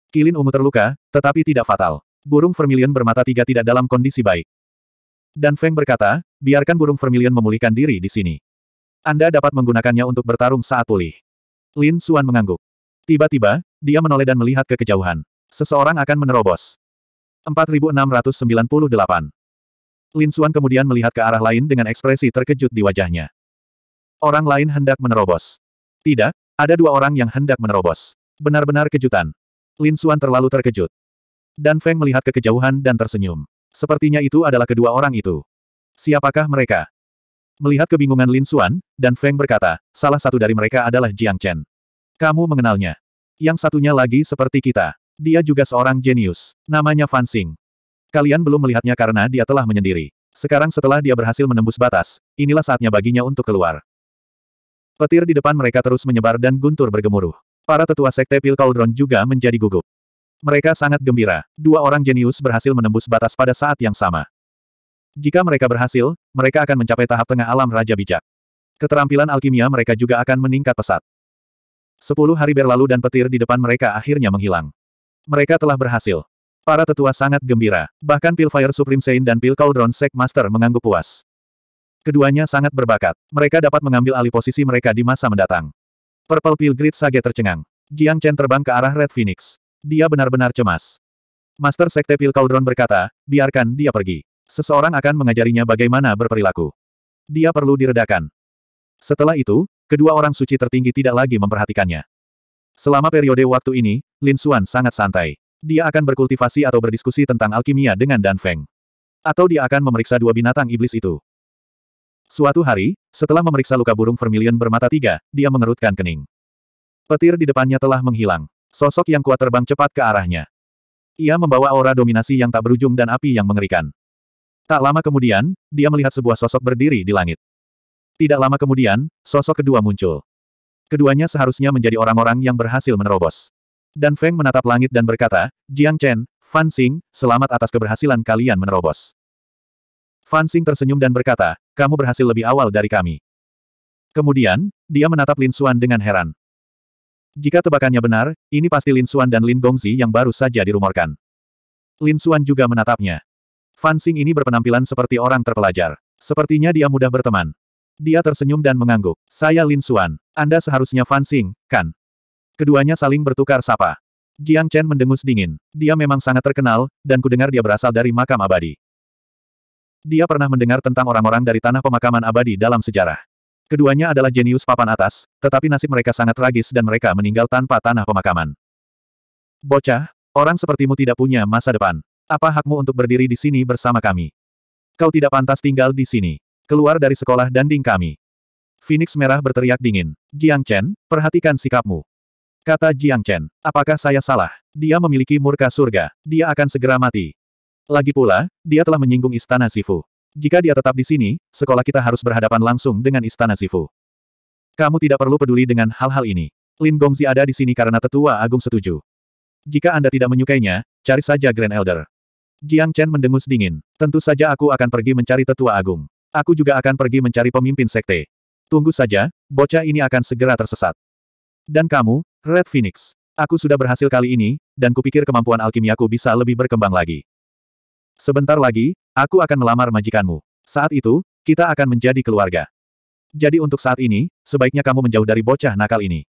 Kilin ungu terluka, tetapi tidak fatal. Burung vermilion bermata tiga tidak dalam kondisi baik. Dan Feng berkata, biarkan burung vermilion memulihkan diri di sini. Anda dapat menggunakannya untuk bertarung saat pulih. Lin Suan mengangguk. Tiba-tiba, dia menoleh dan melihat ke kejauhan. Seseorang akan menerobos. 4698. Lin Xuan kemudian melihat ke arah lain dengan ekspresi terkejut di wajahnya. Orang lain hendak menerobos. Tidak, ada dua orang yang hendak menerobos. Benar-benar kejutan. Lin Xuan terlalu terkejut. Dan Feng melihat ke kejauhan dan tersenyum. Sepertinya itu adalah kedua orang itu. Siapakah mereka? Melihat kebingungan Lin Xuan, Dan Feng berkata, salah satu dari mereka adalah Jiang Chen. Kamu mengenalnya. Yang satunya lagi seperti kita. Dia juga seorang jenius. Namanya Fan Xing. Kalian belum melihatnya karena dia telah menyendiri. Sekarang setelah dia berhasil menembus batas, inilah saatnya baginya untuk keluar. Petir di depan mereka terus menyebar dan guntur bergemuruh. Para tetua sekte Pil Cauldron juga menjadi gugup. Mereka sangat gembira. Dua orang jenius berhasil menembus batas pada saat yang sama. Jika mereka berhasil, mereka akan mencapai tahap tengah alam Raja Bijak. Keterampilan alkimia mereka juga akan meningkat pesat. Sepuluh hari berlalu dan petir di depan mereka akhirnya menghilang. Mereka telah berhasil. Para tetua sangat gembira. Bahkan Pilfire Supreme Saint dan Pil Cauldron Sect Master mengangguk puas. Keduanya sangat berbakat. Mereka dapat mengambil alih posisi mereka di masa mendatang. Purple Pilgrid Sage tercengang. Jiang Chen terbang ke arah Red Phoenix. Dia benar-benar cemas. Master Sekte Pil Cauldron berkata, biarkan dia pergi. Seseorang akan mengajarinya bagaimana berperilaku. Dia perlu diredakan. Setelah itu, kedua orang suci tertinggi tidak lagi memperhatikannya. Selama periode waktu ini, Lin Xuan sangat santai. Dia akan berkultivasi atau berdiskusi tentang alkimia dengan Dan Feng. Atau dia akan memeriksa dua binatang iblis itu. Suatu hari, setelah memeriksa luka burung vermilion bermata tiga, dia mengerutkan kening. Petir di depannya telah menghilang. Sosok yang kuat terbang cepat ke arahnya. Ia membawa aura dominasi yang tak berujung dan api yang mengerikan. Tak lama kemudian, dia melihat sebuah sosok berdiri di langit. Tidak lama kemudian, sosok kedua muncul. Keduanya seharusnya menjadi orang-orang yang berhasil menerobos. Dan Feng menatap langit dan berkata, Jiang Chen, Fan Xing, selamat atas keberhasilan kalian menerobos. Fan Xing tersenyum dan berkata, kamu berhasil lebih awal dari kami. Kemudian, dia menatap Lin Xuan dengan heran. Jika tebakannya benar, ini pasti Lin Xuan dan Lin Gongzi yang baru saja dirumorkan. Lin Xuan juga menatapnya. Fan Xing ini berpenampilan seperti orang terpelajar. Sepertinya dia mudah berteman. Dia tersenyum dan mengangguk. Saya Lin Xuan. Anda seharusnya Fan Xing, kan? Keduanya saling bertukar sapa. Jiang Chen mendengus dingin. Dia memang sangat terkenal, dan kudengar dia berasal dari makam abadi. Dia pernah mendengar tentang orang-orang dari tanah pemakaman abadi dalam sejarah. Keduanya adalah jenius papan atas, tetapi nasib mereka sangat tragis dan mereka meninggal tanpa tanah pemakaman. Bocah, orang sepertimu tidak punya masa depan. Apa hakmu untuk berdiri di sini bersama kami? Kau tidak pantas tinggal di sini. Keluar dari sekolah danding kami. Phoenix merah berteriak dingin. Jiang Chen, perhatikan sikapmu. Kata Jiang Chen, apakah saya salah? Dia memiliki murka surga, dia akan segera mati. Lagi pula, dia telah menyinggung istana Sifu. Jika dia tetap di sini, sekolah kita harus berhadapan langsung dengan istana Sifu. Kamu tidak perlu peduli dengan hal-hal ini. Lin Gongzi ada di sini karena tetua agung setuju. Jika Anda tidak menyukainya, cari saja Grand Elder. Jiang Chen mendengus dingin. Tentu saja aku akan pergi mencari tetua agung. Aku juga akan pergi mencari pemimpin sekte. Tunggu saja, bocah ini akan segera tersesat. Dan kamu, Red Phoenix. Aku sudah berhasil kali ini, dan kupikir kemampuan alkimiaku bisa lebih berkembang lagi. Sebentar lagi, aku akan melamar majikanmu. Saat itu, kita akan menjadi keluarga. Jadi untuk saat ini, sebaiknya kamu menjauh dari bocah nakal ini.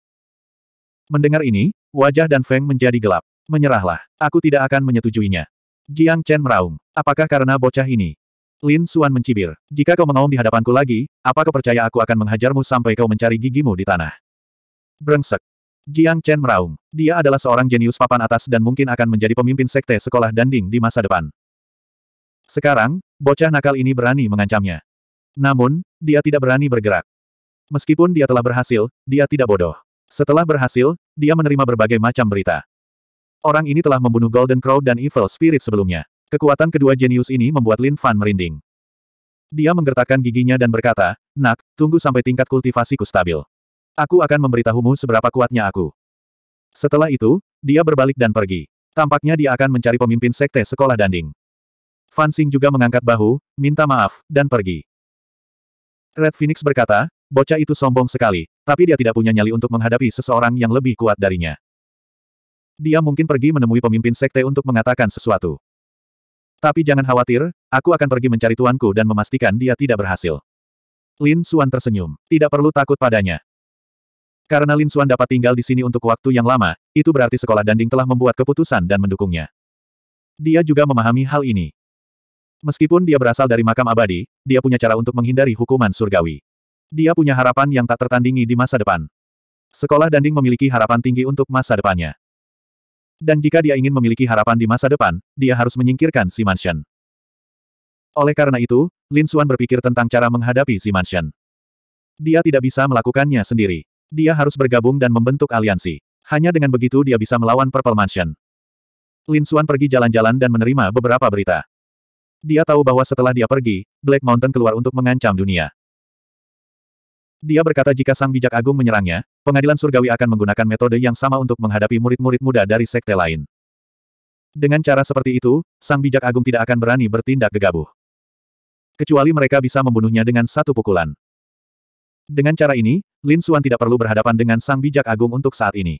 Mendengar ini, wajah dan Feng menjadi gelap. Menyerahlah, aku tidak akan menyetujuinya. Jiang Chen meraung. Apakah karena bocah ini? Lin Suan mencibir. Jika kau mengaum di hadapanku lagi, apa kau percaya aku akan menghajarmu sampai kau mencari gigimu di tanah? Brengsek. Jiang Chen meraung. Dia adalah seorang jenius papan atas dan mungkin akan menjadi pemimpin sekte sekolah danding di masa depan. Sekarang, bocah nakal ini berani mengancamnya. Namun, dia tidak berani bergerak. Meskipun dia telah berhasil, dia tidak bodoh. Setelah berhasil, dia menerima berbagai macam berita. Orang ini telah membunuh Golden Crow dan Evil Spirit sebelumnya. Kekuatan kedua jenius ini membuat Lin Fan merinding. Dia menggertakkan giginya dan berkata, Nak, tunggu sampai tingkat kultivasiku stabil. Aku akan memberitahumu seberapa kuatnya aku. Setelah itu, dia berbalik dan pergi. Tampaknya dia akan mencari pemimpin sekte sekolah danding. Fan Xing juga mengangkat bahu, minta maaf, dan pergi. Red Phoenix berkata, bocah itu sombong sekali, tapi dia tidak punya nyali untuk menghadapi seseorang yang lebih kuat darinya. Dia mungkin pergi menemui pemimpin sekte untuk mengatakan sesuatu. Tapi jangan khawatir, aku akan pergi mencari tuanku dan memastikan dia tidak berhasil. Lin Xuan tersenyum. Tidak perlu takut padanya. Karena Lin Xuan dapat tinggal di sini untuk waktu yang lama, itu berarti sekolah danding telah membuat keputusan dan mendukungnya. Dia juga memahami hal ini. Meskipun dia berasal dari makam abadi, dia punya cara untuk menghindari hukuman surgawi. Dia punya harapan yang tak tertandingi di masa depan. Sekolah danding memiliki harapan tinggi untuk masa depannya dan jika dia ingin memiliki harapan di masa depan, dia harus menyingkirkan si Mansion. Oleh karena itu, Lin Suan berpikir tentang cara menghadapi si Mansion. Dia tidak bisa melakukannya sendiri. Dia harus bergabung dan membentuk aliansi. Hanya dengan begitu dia bisa melawan Purple Mansion. Lin Suan pergi jalan-jalan dan menerima beberapa berita. Dia tahu bahwa setelah dia pergi, Black Mountain keluar untuk mengancam dunia. Dia berkata jika Sang Bijak Agung menyerangnya, pengadilan surgawi akan menggunakan metode yang sama untuk menghadapi murid-murid muda dari sekte lain. Dengan cara seperti itu, Sang Bijak Agung tidak akan berani bertindak gegabah. Kecuali mereka bisa membunuhnya dengan satu pukulan. Dengan cara ini, Lin Suan tidak perlu berhadapan dengan Sang Bijak Agung untuk saat ini.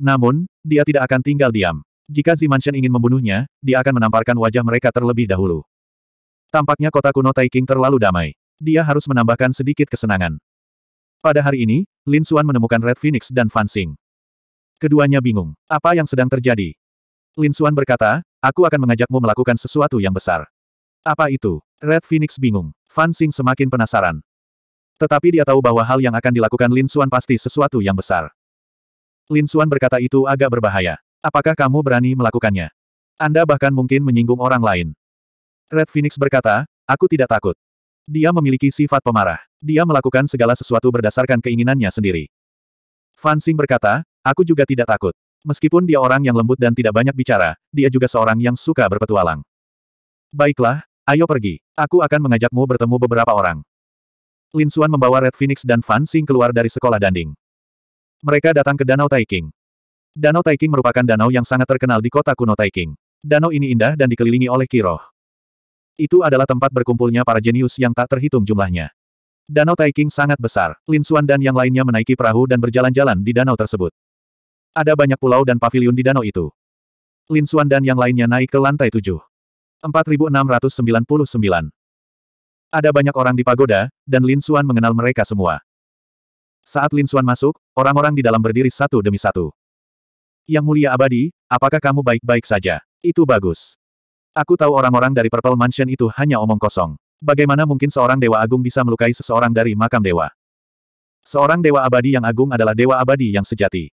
Namun, dia tidak akan tinggal diam. Jika Zimanshen ingin membunuhnya, dia akan menamparkan wajah mereka terlebih dahulu. Tampaknya kota kuno Taiking terlalu damai dia harus menambahkan sedikit kesenangan. Pada hari ini, Lin Xuan menemukan Red Phoenix dan Fan Xing. Keduanya bingung. Apa yang sedang terjadi? Lin Xuan berkata, aku akan mengajakmu melakukan sesuatu yang besar. Apa itu? Red Phoenix bingung. Fan Xing semakin penasaran. Tetapi dia tahu bahwa hal yang akan dilakukan Lin Xuan pasti sesuatu yang besar. Lin Xuan berkata itu agak berbahaya. Apakah kamu berani melakukannya? Anda bahkan mungkin menyinggung orang lain. Red Phoenix berkata, aku tidak takut. Dia memiliki sifat pemarah. Dia melakukan segala sesuatu berdasarkan keinginannya sendiri. Fan Xing berkata, aku juga tidak takut. Meskipun dia orang yang lembut dan tidak banyak bicara, dia juga seorang yang suka berpetualang. Baiklah, ayo pergi. Aku akan mengajakmu bertemu beberapa orang. Lin Xuan membawa Red Phoenix dan Fan Xing keluar dari sekolah danding. Mereka datang ke Danau Taiking. Danau Taiking merupakan danau yang sangat terkenal di kota kuno Taiking. Danau ini indah dan dikelilingi oleh kiroh. Itu adalah tempat berkumpulnya para jenius yang tak terhitung jumlahnya. Danau Taiking sangat besar. Lin Xuan dan yang lainnya menaiki perahu dan berjalan-jalan di danau tersebut. Ada banyak pulau dan pavilion di danau itu. Lin Xuan dan yang lainnya naik ke lantai tujuh. 4699. Ada banyak orang di pagoda, dan Lin Xuan mengenal mereka semua. Saat Lin Xuan masuk, orang-orang di dalam berdiri satu demi satu. Yang mulia abadi, apakah kamu baik-baik saja? Itu bagus. Aku tahu orang-orang dari Purple Mansion itu hanya omong kosong. Bagaimana mungkin seorang Dewa Agung bisa melukai seseorang dari makam Dewa? Seorang Dewa Abadi yang agung adalah Dewa Abadi yang sejati.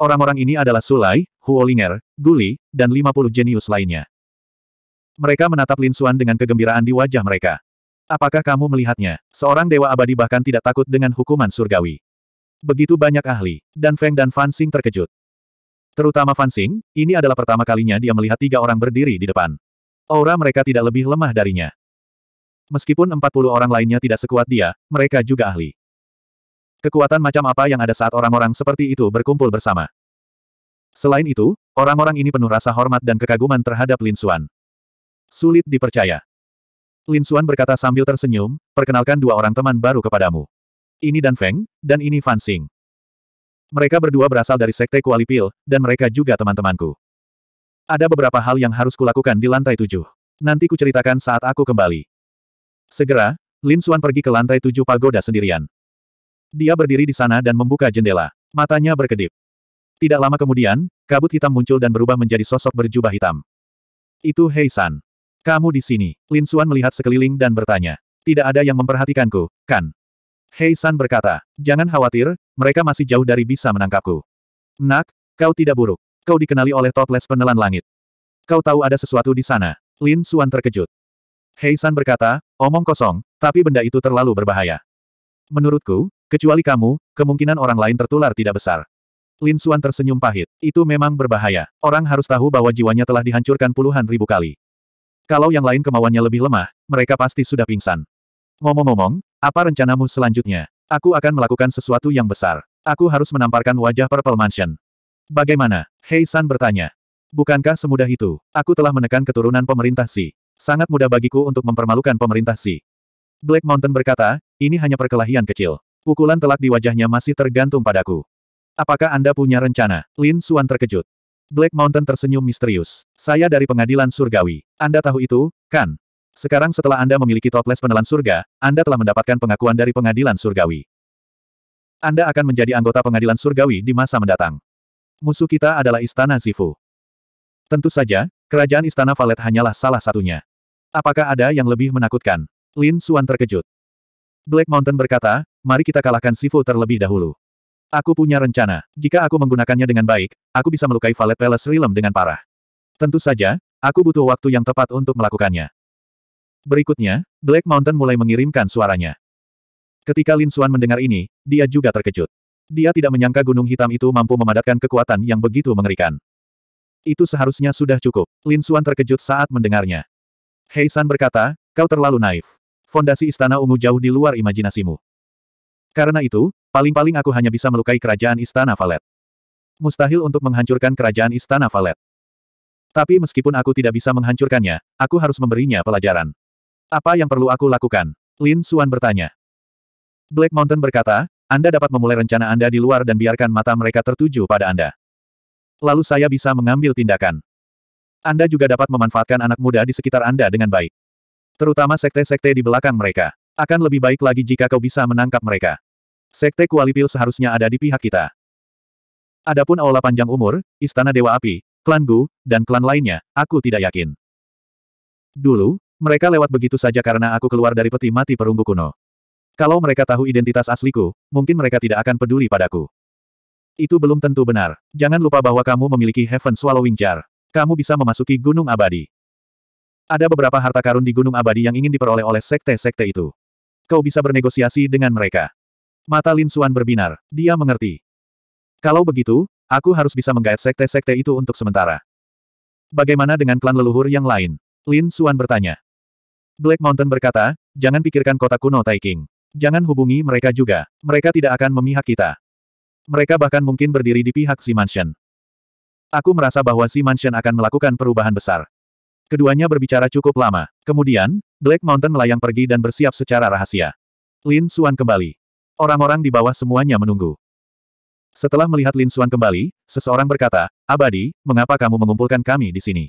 Orang-orang ini adalah Sulai, Huolinger, Guli, dan 50 jenius lainnya. Mereka menatap Lin Xuan dengan kegembiraan di wajah mereka. Apakah kamu melihatnya? Seorang Dewa Abadi bahkan tidak takut dengan hukuman surgawi. Begitu banyak ahli, dan Feng dan Fan Xing terkejut. Terutama Fan ini adalah pertama kalinya dia melihat tiga orang berdiri di depan. Aura mereka tidak lebih lemah darinya. Meskipun 40 orang lainnya tidak sekuat dia, mereka juga ahli. Kekuatan macam apa yang ada saat orang-orang seperti itu berkumpul bersama. Selain itu, orang-orang ini penuh rasa hormat dan kekaguman terhadap Lin Xuan. Sulit dipercaya. Lin Xuan berkata sambil tersenyum, perkenalkan dua orang teman baru kepadamu. Ini Dan Feng, dan ini Fan Xing. Mereka berdua berasal dari sekte Kualipil, dan mereka juga teman-temanku. Ada beberapa hal yang harus kulakukan di lantai tujuh. Nanti kuceritakan saat aku kembali. Segera, Lin Suan pergi ke lantai tujuh pagoda sendirian. Dia berdiri di sana dan membuka jendela. Matanya berkedip. Tidak lama kemudian, kabut hitam muncul dan berubah menjadi sosok berjubah hitam. Itu Hei San. Kamu di sini. Lin Suan melihat sekeliling dan bertanya. Tidak ada yang memperhatikanku, kan? Hei San berkata, jangan khawatir, mereka masih jauh dari bisa menangkapku. Nak, kau tidak buruk. Kau dikenali oleh Topless penelan langit. Kau tahu ada sesuatu di sana. Lin Suan terkejut. Hei San berkata, omong kosong, tapi benda itu terlalu berbahaya. Menurutku, kecuali kamu, kemungkinan orang lain tertular tidak besar. Lin Suan tersenyum pahit. Itu memang berbahaya. Orang harus tahu bahwa jiwanya telah dihancurkan puluhan ribu kali. Kalau yang lain kemauannya lebih lemah, mereka pasti sudah pingsan. Ngomong-ngomong, apa rencanamu selanjutnya? Aku akan melakukan sesuatu yang besar. Aku harus menamparkan wajah Purple Mansion. Bagaimana? Hei San bertanya. Bukankah semudah itu? Aku telah menekan keturunan pemerintah Si. Sangat mudah bagiku untuk mempermalukan pemerintah Si. Black Mountain berkata, ini hanya perkelahian kecil. Pukulan telak di wajahnya masih tergantung padaku. Apakah Anda punya rencana? Lin Suan terkejut. Black Mountain tersenyum misterius. Saya dari pengadilan surgawi. Anda tahu itu, kan? Sekarang setelah Anda memiliki toples penelan surga, Anda telah mendapatkan pengakuan dari pengadilan surgawi. Anda akan menjadi anggota pengadilan surgawi di masa mendatang. Musuh kita adalah Istana Zifu. Tentu saja, kerajaan Istana Valet hanyalah salah satunya. Apakah ada yang lebih menakutkan? Lin Suan terkejut. Black Mountain berkata, mari kita kalahkan Sifu terlebih dahulu. Aku punya rencana. Jika aku menggunakannya dengan baik, aku bisa melukai Valet Palace Realm dengan parah. Tentu saja, aku butuh waktu yang tepat untuk melakukannya. Berikutnya, Black Mountain mulai mengirimkan suaranya. Ketika Lin Suan mendengar ini, dia juga terkejut. Dia tidak menyangka gunung hitam itu mampu memadatkan kekuatan yang begitu mengerikan. Itu seharusnya sudah cukup. Lin Suan terkejut saat mendengarnya. Hei San berkata, kau terlalu naif. Fondasi istana ungu jauh di luar imajinasimu. Karena itu, paling-paling aku hanya bisa melukai kerajaan istana Valet. Mustahil untuk menghancurkan kerajaan istana Valet. Tapi meskipun aku tidak bisa menghancurkannya, aku harus memberinya pelajaran. Apa yang perlu aku lakukan? Lin Suan bertanya. Black Mountain berkata, Anda dapat memulai rencana Anda di luar dan biarkan mata mereka tertuju pada Anda. Lalu saya bisa mengambil tindakan. Anda juga dapat memanfaatkan anak muda di sekitar Anda dengan baik. Terutama sekte-sekte di belakang mereka. Akan lebih baik lagi jika kau bisa menangkap mereka. Sekte Kualipil seharusnya ada di pihak kita. Adapun Aula Panjang Umur, Istana Dewa Api, Klan Gu, dan klan lainnya, aku tidak yakin. Dulu, mereka lewat begitu saja karena aku keluar dari peti mati perunggu kuno. Kalau mereka tahu identitas asliku, mungkin mereka tidak akan peduli padaku. Itu belum tentu benar. Jangan lupa bahwa kamu memiliki Heaven Swallowing Jar. Kamu bisa memasuki Gunung Abadi. Ada beberapa harta karun di Gunung Abadi yang ingin diperoleh oleh sekte-sekte itu. Kau bisa bernegosiasi dengan mereka. Mata Lin Suan berbinar. Dia mengerti. Kalau begitu, aku harus bisa menggait sekte-sekte itu untuk sementara. Bagaimana dengan klan leluhur yang lain? Lin Suan bertanya. Black Mountain berkata, jangan pikirkan kota kuno Taiking. Jangan hubungi mereka juga, mereka tidak akan memihak kita. Mereka bahkan mungkin berdiri di pihak Si Mansion. Aku merasa bahwa Si Mansion akan melakukan perubahan besar. Keduanya berbicara cukup lama. Kemudian, Black Mountain melayang pergi dan bersiap secara rahasia. Lin Suan kembali. Orang-orang di bawah semuanya menunggu. Setelah melihat Lin Suan kembali, seseorang berkata, Abadi, mengapa kamu mengumpulkan kami di sini?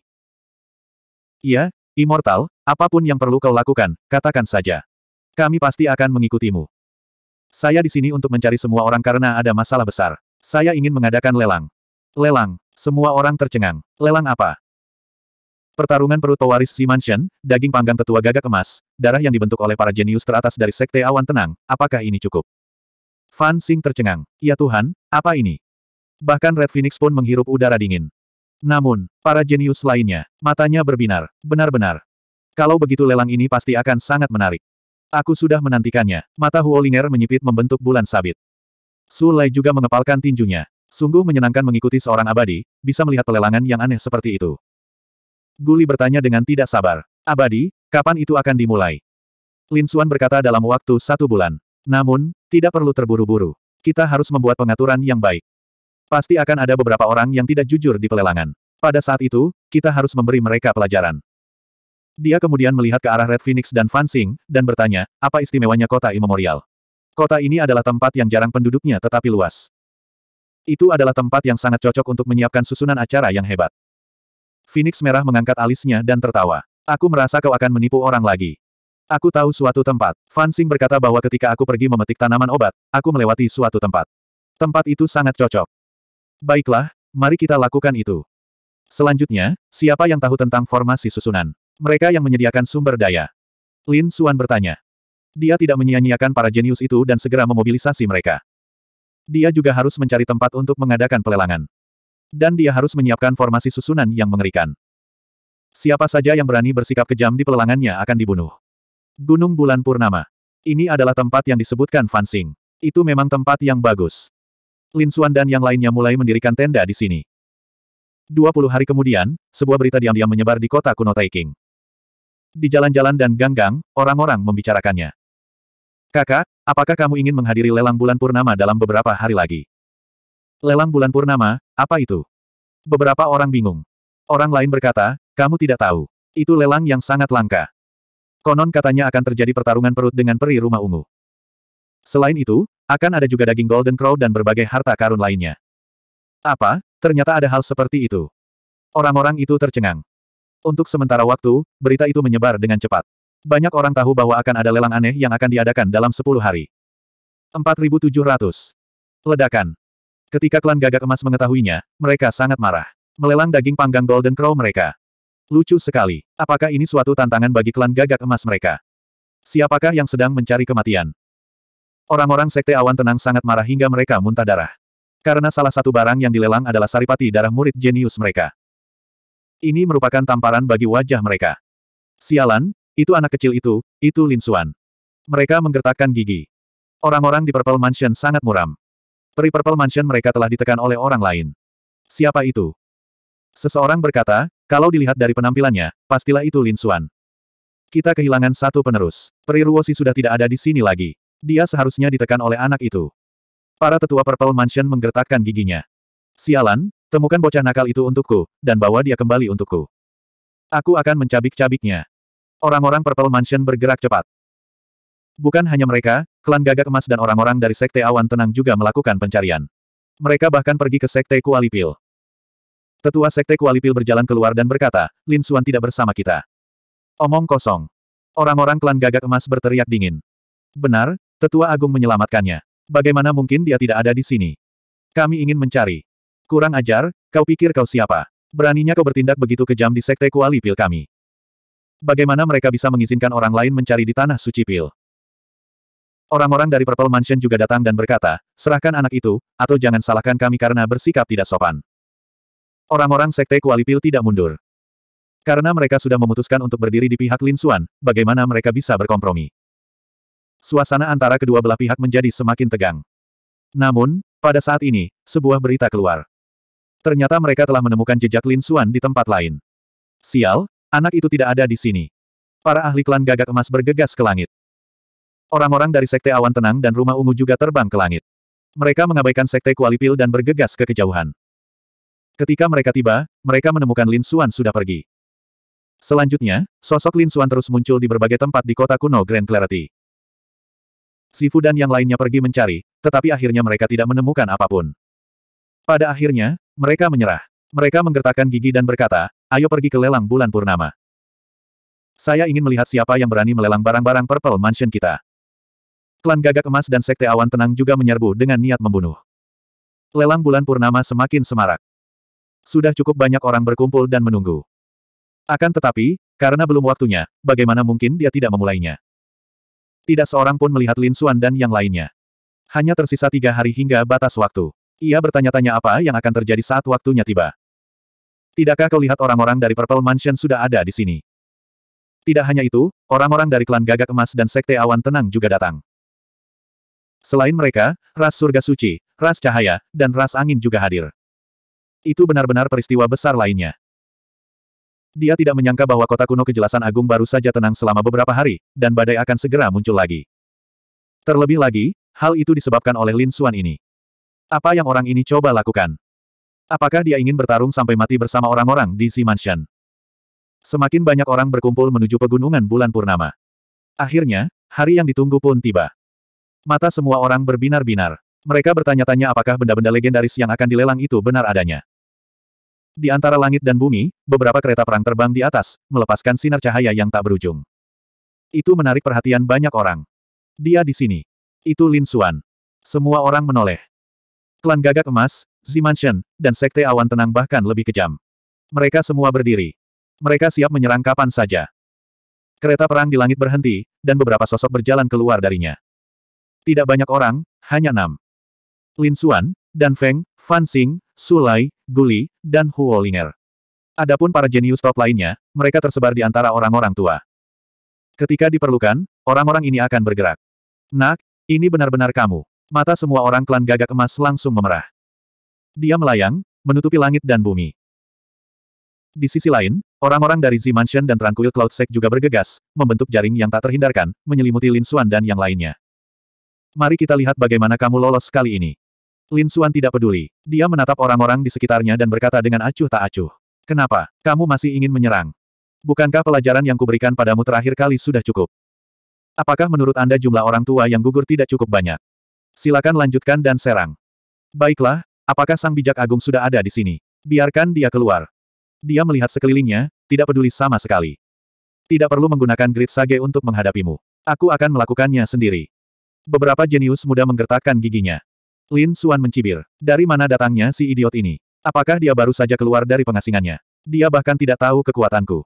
Iya, Immortal, Apapun yang perlu kau lakukan, katakan saja. Kami pasti akan mengikutimu. Saya di sini untuk mencari semua orang karena ada masalah besar. Saya ingin mengadakan lelang. Lelang. Semua orang tercengang. Lelang apa? Pertarungan perut pewaris Si Mansion, daging panggang tetua gagak emas, darah yang dibentuk oleh para jenius teratas dari Sekte Awan Tenang, apakah ini cukup? Fan Sing tercengang. Ya Tuhan, apa ini? Bahkan Red Phoenix pun menghirup udara dingin. Namun, para jenius lainnya, matanya berbinar, benar-benar. Kalau begitu lelang ini pasti akan sangat menarik. Aku sudah menantikannya. Mata Huolinger menyipit membentuk bulan sabit. Sulai juga mengepalkan tinjunya. Sungguh menyenangkan mengikuti seorang abadi, bisa melihat pelelangan yang aneh seperti itu. Guli bertanya dengan tidak sabar. Abadi, kapan itu akan dimulai? Lin Suan berkata dalam waktu satu bulan. Namun, tidak perlu terburu-buru. Kita harus membuat pengaturan yang baik. Pasti akan ada beberapa orang yang tidak jujur di pelelangan. Pada saat itu, kita harus memberi mereka pelajaran. Dia kemudian melihat ke arah Red Phoenix dan Fansing, dan bertanya, apa istimewanya kota imemorial? Kota ini adalah tempat yang jarang penduduknya tetapi luas. Itu adalah tempat yang sangat cocok untuk menyiapkan susunan acara yang hebat. Phoenix merah mengangkat alisnya dan tertawa. Aku merasa kau akan menipu orang lagi. Aku tahu suatu tempat. Fansing berkata bahwa ketika aku pergi memetik tanaman obat, aku melewati suatu tempat. Tempat itu sangat cocok. Baiklah, mari kita lakukan itu. Selanjutnya, siapa yang tahu tentang formasi susunan? Mereka yang menyediakan sumber daya. Lin Xuan bertanya. Dia tidak menyia-nyiakan para jenius itu dan segera memobilisasi mereka. Dia juga harus mencari tempat untuk mengadakan pelelangan. Dan dia harus menyiapkan formasi susunan yang mengerikan. Siapa saja yang berani bersikap kejam di pelelangannya akan dibunuh. Gunung Bulan Purnama. Ini adalah tempat yang disebutkan Fansing. Itu memang tempat yang bagus. Lin Xuan dan yang lainnya mulai mendirikan tenda di sini. 20 hari kemudian, sebuah berita diam-diam menyebar di kota kuno Taiking. Di jalan-jalan dan gang-gang, orang-orang membicarakannya. Kakak, apakah kamu ingin menghadiri lelang bulan purnama dalam beberapa hari lagi? Lelang bulan purnama, apa itu? Beberapa orang bingung. Orang lain berkata, kamu tidak tahu. Itu lelang yang sangat langka. Konon katanya akan terjadi pertarungan perut dengan peri rumah ungu. Selain itu, akan ada juga daging Golden Crow dan berbagai harta karun lainnya. Apa, ternyata ada hal seperti itu. Orang-orang itu tercengang. Untuk sementara waktu, berita itu menyebar dengan cepat. Banyak orang tahu bahwa akan ada lelang aneh yang akan diadakan dalam 10 hari. 4700. Ledakan. Ketika klan gagak emas mengetahuinya, mereka sangat marah. Melelang daging panggang Golden Crow mereka. Lucu sekali. Apakah ini suatu tantangan bagi klan gagak emas mereka? Siapakah yang sedang mencari kematian? Orang-orang sekte awan tenang sangat marah hingga mereka muntah darah. Karena salah satu barang yang dilelang adalah saripati darah murid jenius mereka. Ini merupakan tamparan bagi wajah mereka. Sialan, itu anak kecil itu, itu Lin Suan. Mereka menggertakkan gigi. Orang-orang di Purple Mansion sangat muram. Peri Purple Mansion mereka telah ditekan oleh orang lain. Siapa itu? Seseorang berkata, kalau dilihat dari penampilannya, pastilah itu Lin Suan. Kita kehilangan satu penerus. Peri Ruosi sudah tidak ada di sini lagi. Dia seharusnya ditekan oleh anak itu. Para tetua Purple Mansion menggertakkan giginya. Sialan, Temukan bocah nakal itu untukku, dan bawa dia kembali untukku. Aku akan mencabik-cabiknya. Orang-orang Purple Mansion bergerak cepat. Bukan hanya mereka, klan gagak emas dan orang-orang dari Sekte Awan Tenang juga melakukan pencarian. Mereka bahkan pergi ke Sekte Kualipil. Tetua Sekte Kualipil berjalan keluar dan berkata, Lin Suan tidak bersama kita. Omong kosong. Orang-orang klan gagak emas berteriak dingin. Benar, Tetua Agung menyelamatkannya. Bagaimana mungkin dia tidak ada di sini? Kami ingin mencari. Kurang ajar, kau pikir kau siapa? Beraninya kau bertindak begitu kejam di sekte kuali pil kami. Bagaimana mereka bisa mengizinkan orang lain mencari di tanah suci pil? Orang-orang dari Purple Mansion juga datang dan berkata, serahkan anak itu, atau jangan salahkan kami karena bersikap tidak sopan. Orang-orang sekte kuali pil tidak mundur. Karena mereka sudah memutuskan untuk berdiri di pihak Lin Xuan, bagaimana mereka bisa berkompromi? Suasana antara kedua belah pihak menjadi semakin tegang. Namun, pada saat ini, sebuah berita keluar. Ternyata mereka telah menemukan jejak Lin Xuan di tempat lain. Sial, anak itu tidak ada di sini. Para ahli klan gagak emas bergegas ke langit. Orang-orang dari Sekte Awan Tenang dan Rumah Ungu juga terbang ke langit. Mereka mengabaikan Sekte Kualipil dan bergegas ke kejauhan. Ketika mereka tiba, mereka menemukan Lin Xuan sudah pergi. Selanjutnya, sosok Lin Xuan terus muncul di berbagai tempat di kota kuno Grand Clarity. Sifu dan yang lainnya pergi mencari, tetapi akhirnya mereka tidak menemukan apapun. Pada akhirnya, mereka menyerah. Mereka menggertakkan gigi dan berkata, ayo pergi ke lelang bulan purnama. Saya ingin melihat siapa yang berani melelang barang-barang Purple Mansion kita. Klan Gagak Emas dan Sekte Awan Tenang juga menyerbu dengan niat membunuh. Lelang bulan purnama semakin semarak. Sudah cukup banyak orang berkumpul dan menunggu. Akan tetapi, karena belum waktunya, bagaimana mungkin dia tidak memulainya? Tidak seorang pun melihat Lin Xuan dan yang lainnya. Hanya tersisa tiga hari hingga batas waktu. Ia bertanya-tanya apa yang akan terjadi saat waktunya tiba. Tidakkah kau lihat orang-orang dari Purple Mansion sudah ada di sini? Tidak hanya itu, orang-orang dari klan gagak emas dan sekte awan tenang juga datang. Selain mereka, ras surga suci, ras cahaya, dan ras angin juga hadir. Itu benar-benar peristiwa besar lainnya. Dia tidak menyangka bahwa kota kuno kejelasan agung baru saja tenang selama beberapa hari, dan badai akan segera muncul lagi. Terlebih lagi, hal itu disebabkan oleh Lin Xuan ini. Apa yang orang ini coba lakukan? Apakah dia ingin bertarung sampai mati bersama orang-orang di Si Mansion? Semakin banyak orang berkumpul menuju pegunungan bulan purnama. Akhirnya, hari yang ditunggu pun tiba. Mata semua orang berbinar-binar. Mereka bertanya-tanya apakah benda-benda legendaris yang akan dilelang itu benar adanya. Di antara langit dan bumi, beberapa kereta perang terbang di atas, melepaskan sinar cahaya yang tak berujung. Itu menarik perhatian banyak orang. Dia di sini. Itu Lin Xuan. Semua orang menoleh. Klan Gagak Emas, Zimansion, dan Sekte Awan Tenang bahkan lebih kejam. Mereka semua berdiri. Mereka siap menyerang kapan saja. Kereta perang di langit berhenti, dan beberapa sosok berjalan keluar darinya. Tidak banyak orang, hanya enam. Lin Xuan, Dan Feng, Fan Xing, Su Sulai, Guli, dan Huo Ling'er. Adapun para jenius top lainnya, mereka tersebar di antara orang-orang tua. Ketika diperlukan, orang-orang ini akan bergerak. Nak, ini benar-benar kamu. Mata semua orang klan gagak emas langsung memerah. Dia melayang, menutupi langit dan bumi. Di sisi lain, orang-orang dari Z Mansion dan Tranquil Cloud Sect juga bergegas, membentuk jaring yang tak terhindarkan, menyelimuti Lin Xuan dan yang lainnya. Mari kita lihat bagaimana kamu lolos kali ini. Lin Xuan tidak peduli. Dia menatap orang-orang di sekitarnya dan berkata dengan acuh tak acuh. Kenapa? Kamu masih ingin menyerang? Bukankah pelajaran yang kuberikan padamu terakhir kali sudah cukup? Apakah menurut Anda jumlah orang tua yang gugur tidak cukup banyak? Silakan lanjutkan dan serang. Baiklah, apakah sang bijak agung sudah ada di sini? Biarkan dia keluar. Dia melihat sekelilingnya, tidak peduli sama sekali. Tidak perlu menggunakan grid sage untuk menghadapimu. Aku akan melakukannya sendiri. Beberapa jenius muda menggertakkan giginya. Lin Suan mencibir. Dari mana datangnya si idiot ini? Apakah dia baru saja keluar dari pengasingannya? Dia bahkan tidak tahu kekuatanku.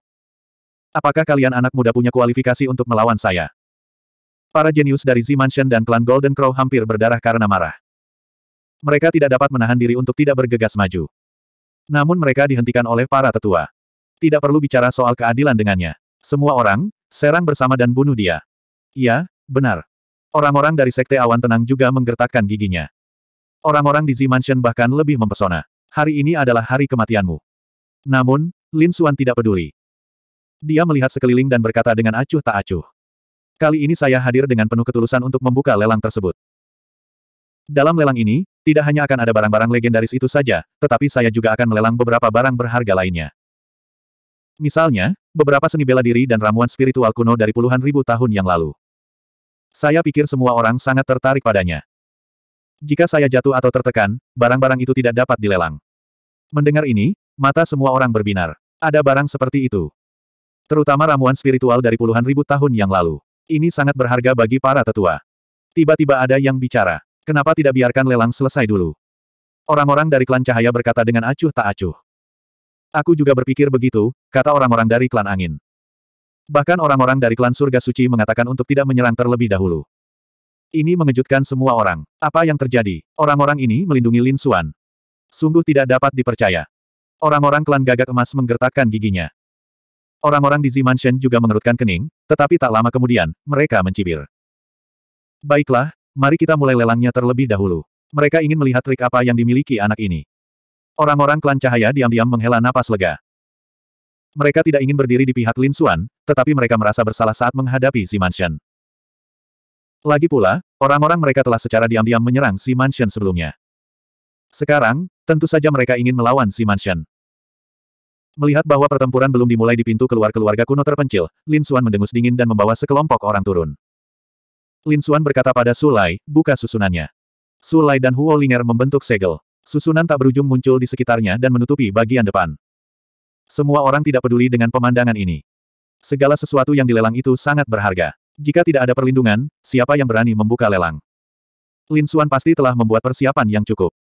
Apakah kalian anak muda punya kualifikasi untuk melawan saya? para jenius dari Z-Mansion dan klan Golden Crow hampir berdarah karena marah. Mereka tidak dapat menahan diri untuk tidak bergegas maju. Namun mereka dihentikan oleh para tetua. Tidak perlu bicara soal keadilan dengannya. Semua orang, serang bersama dan bunuh dia. Iya, benar. Orang-orang dari Sekte Awan Tenang juga menggertakkan giginya. Orang-orang di Z-Mansion bahkan lebih mempesona. Hari ini adalah hari kematianmu. Namun, Lin Xuan tidak peduli. Dia melihat sekeliling dan berkata dengan acuh tak acuh. Kali ini saya hadir dengan penuh ketulusan untuk membuka lelang tersebut. Dalam lelang ini, tidak hanya akan ada barang-barang legendaris itu saja, tetapi saya juga akan melelang beberapa barang berharga lainnya. Misalnya, beberapa seni bela diri dan ramuan spiritual kuno dari puluhan ribu tahun yang lalu. Saya pikir semua orang sangat tertarik padanya. Jika saya jatuh atau tertekan, barang-barang itu tidak dapat dilelang. Mendengar ini, mata semua orang berbinar. Ada barang seperti itu. Terutama ramuan spiritual dari puluhan ribu tahun yang lalu. Ini sangat berharga bagi para tetua. Tiba-tiba ada yang bicara. Kenapa tidak biarkan lelang selesai dulu? Orang-orang dari klan cahaya berkata dengan acuh tak acuh. Aku juga berpikir begitu, kata orang-orang dari klan angin. Bahkan orang-orang dari klan surga suci mengatakan untuk tidak menyerang terlebih dahulu. Ini mengejutkan semua orang. Apa yang terjadi? Orang-orang ini melindungi Lin Xuan. Sungguh tidak dapat dipercaya. Orang-orang klan gagak emas menggertakkan giginya. Orang-orang di Z Mansion juga mengerutkan kening, tetapi tak lama kemudian, mereka mencibir. Baiklah, mari kita mulai lelangnya terlebih dahulu. Mereka ingin melihat trik apa yang dimiliki anak ini. Orang-orang klan cahaya diam-diam menghela napas lega. Mereka tidak ingin berdiri di pihak Lin Xuan, tetapi mereka merasa bersalah saat menghadapi Z Mansion. Lagi pula, orang-orang mereka telah secara diam-diam menyerang Z Mansion sebelumnya. Sekarang, tentu saja mereka ingin melawan Z Mansion. Melihat bahwa pertempuran belum dimulai di pintu keluar keluarga kuno terpencil, Lin Xuan mendengus dingin dan membawa sekelompok orang turun. Lin Xuan berkata pada Sulai, buka susunannya. Sulai dan Huo Linger membentuk segel. Susunan tak berujung muncul di sekitarnya dan menutupi bagian depan. Semua orang tidak peduli dengan pemandangan ini. Segala sesuatu yang dilelang itu sangat berharga. Jika tidak ada perlindungan, siapa yang berani membuka lelang? Lin Xuan pasti telah membuat persiapan yang cukup.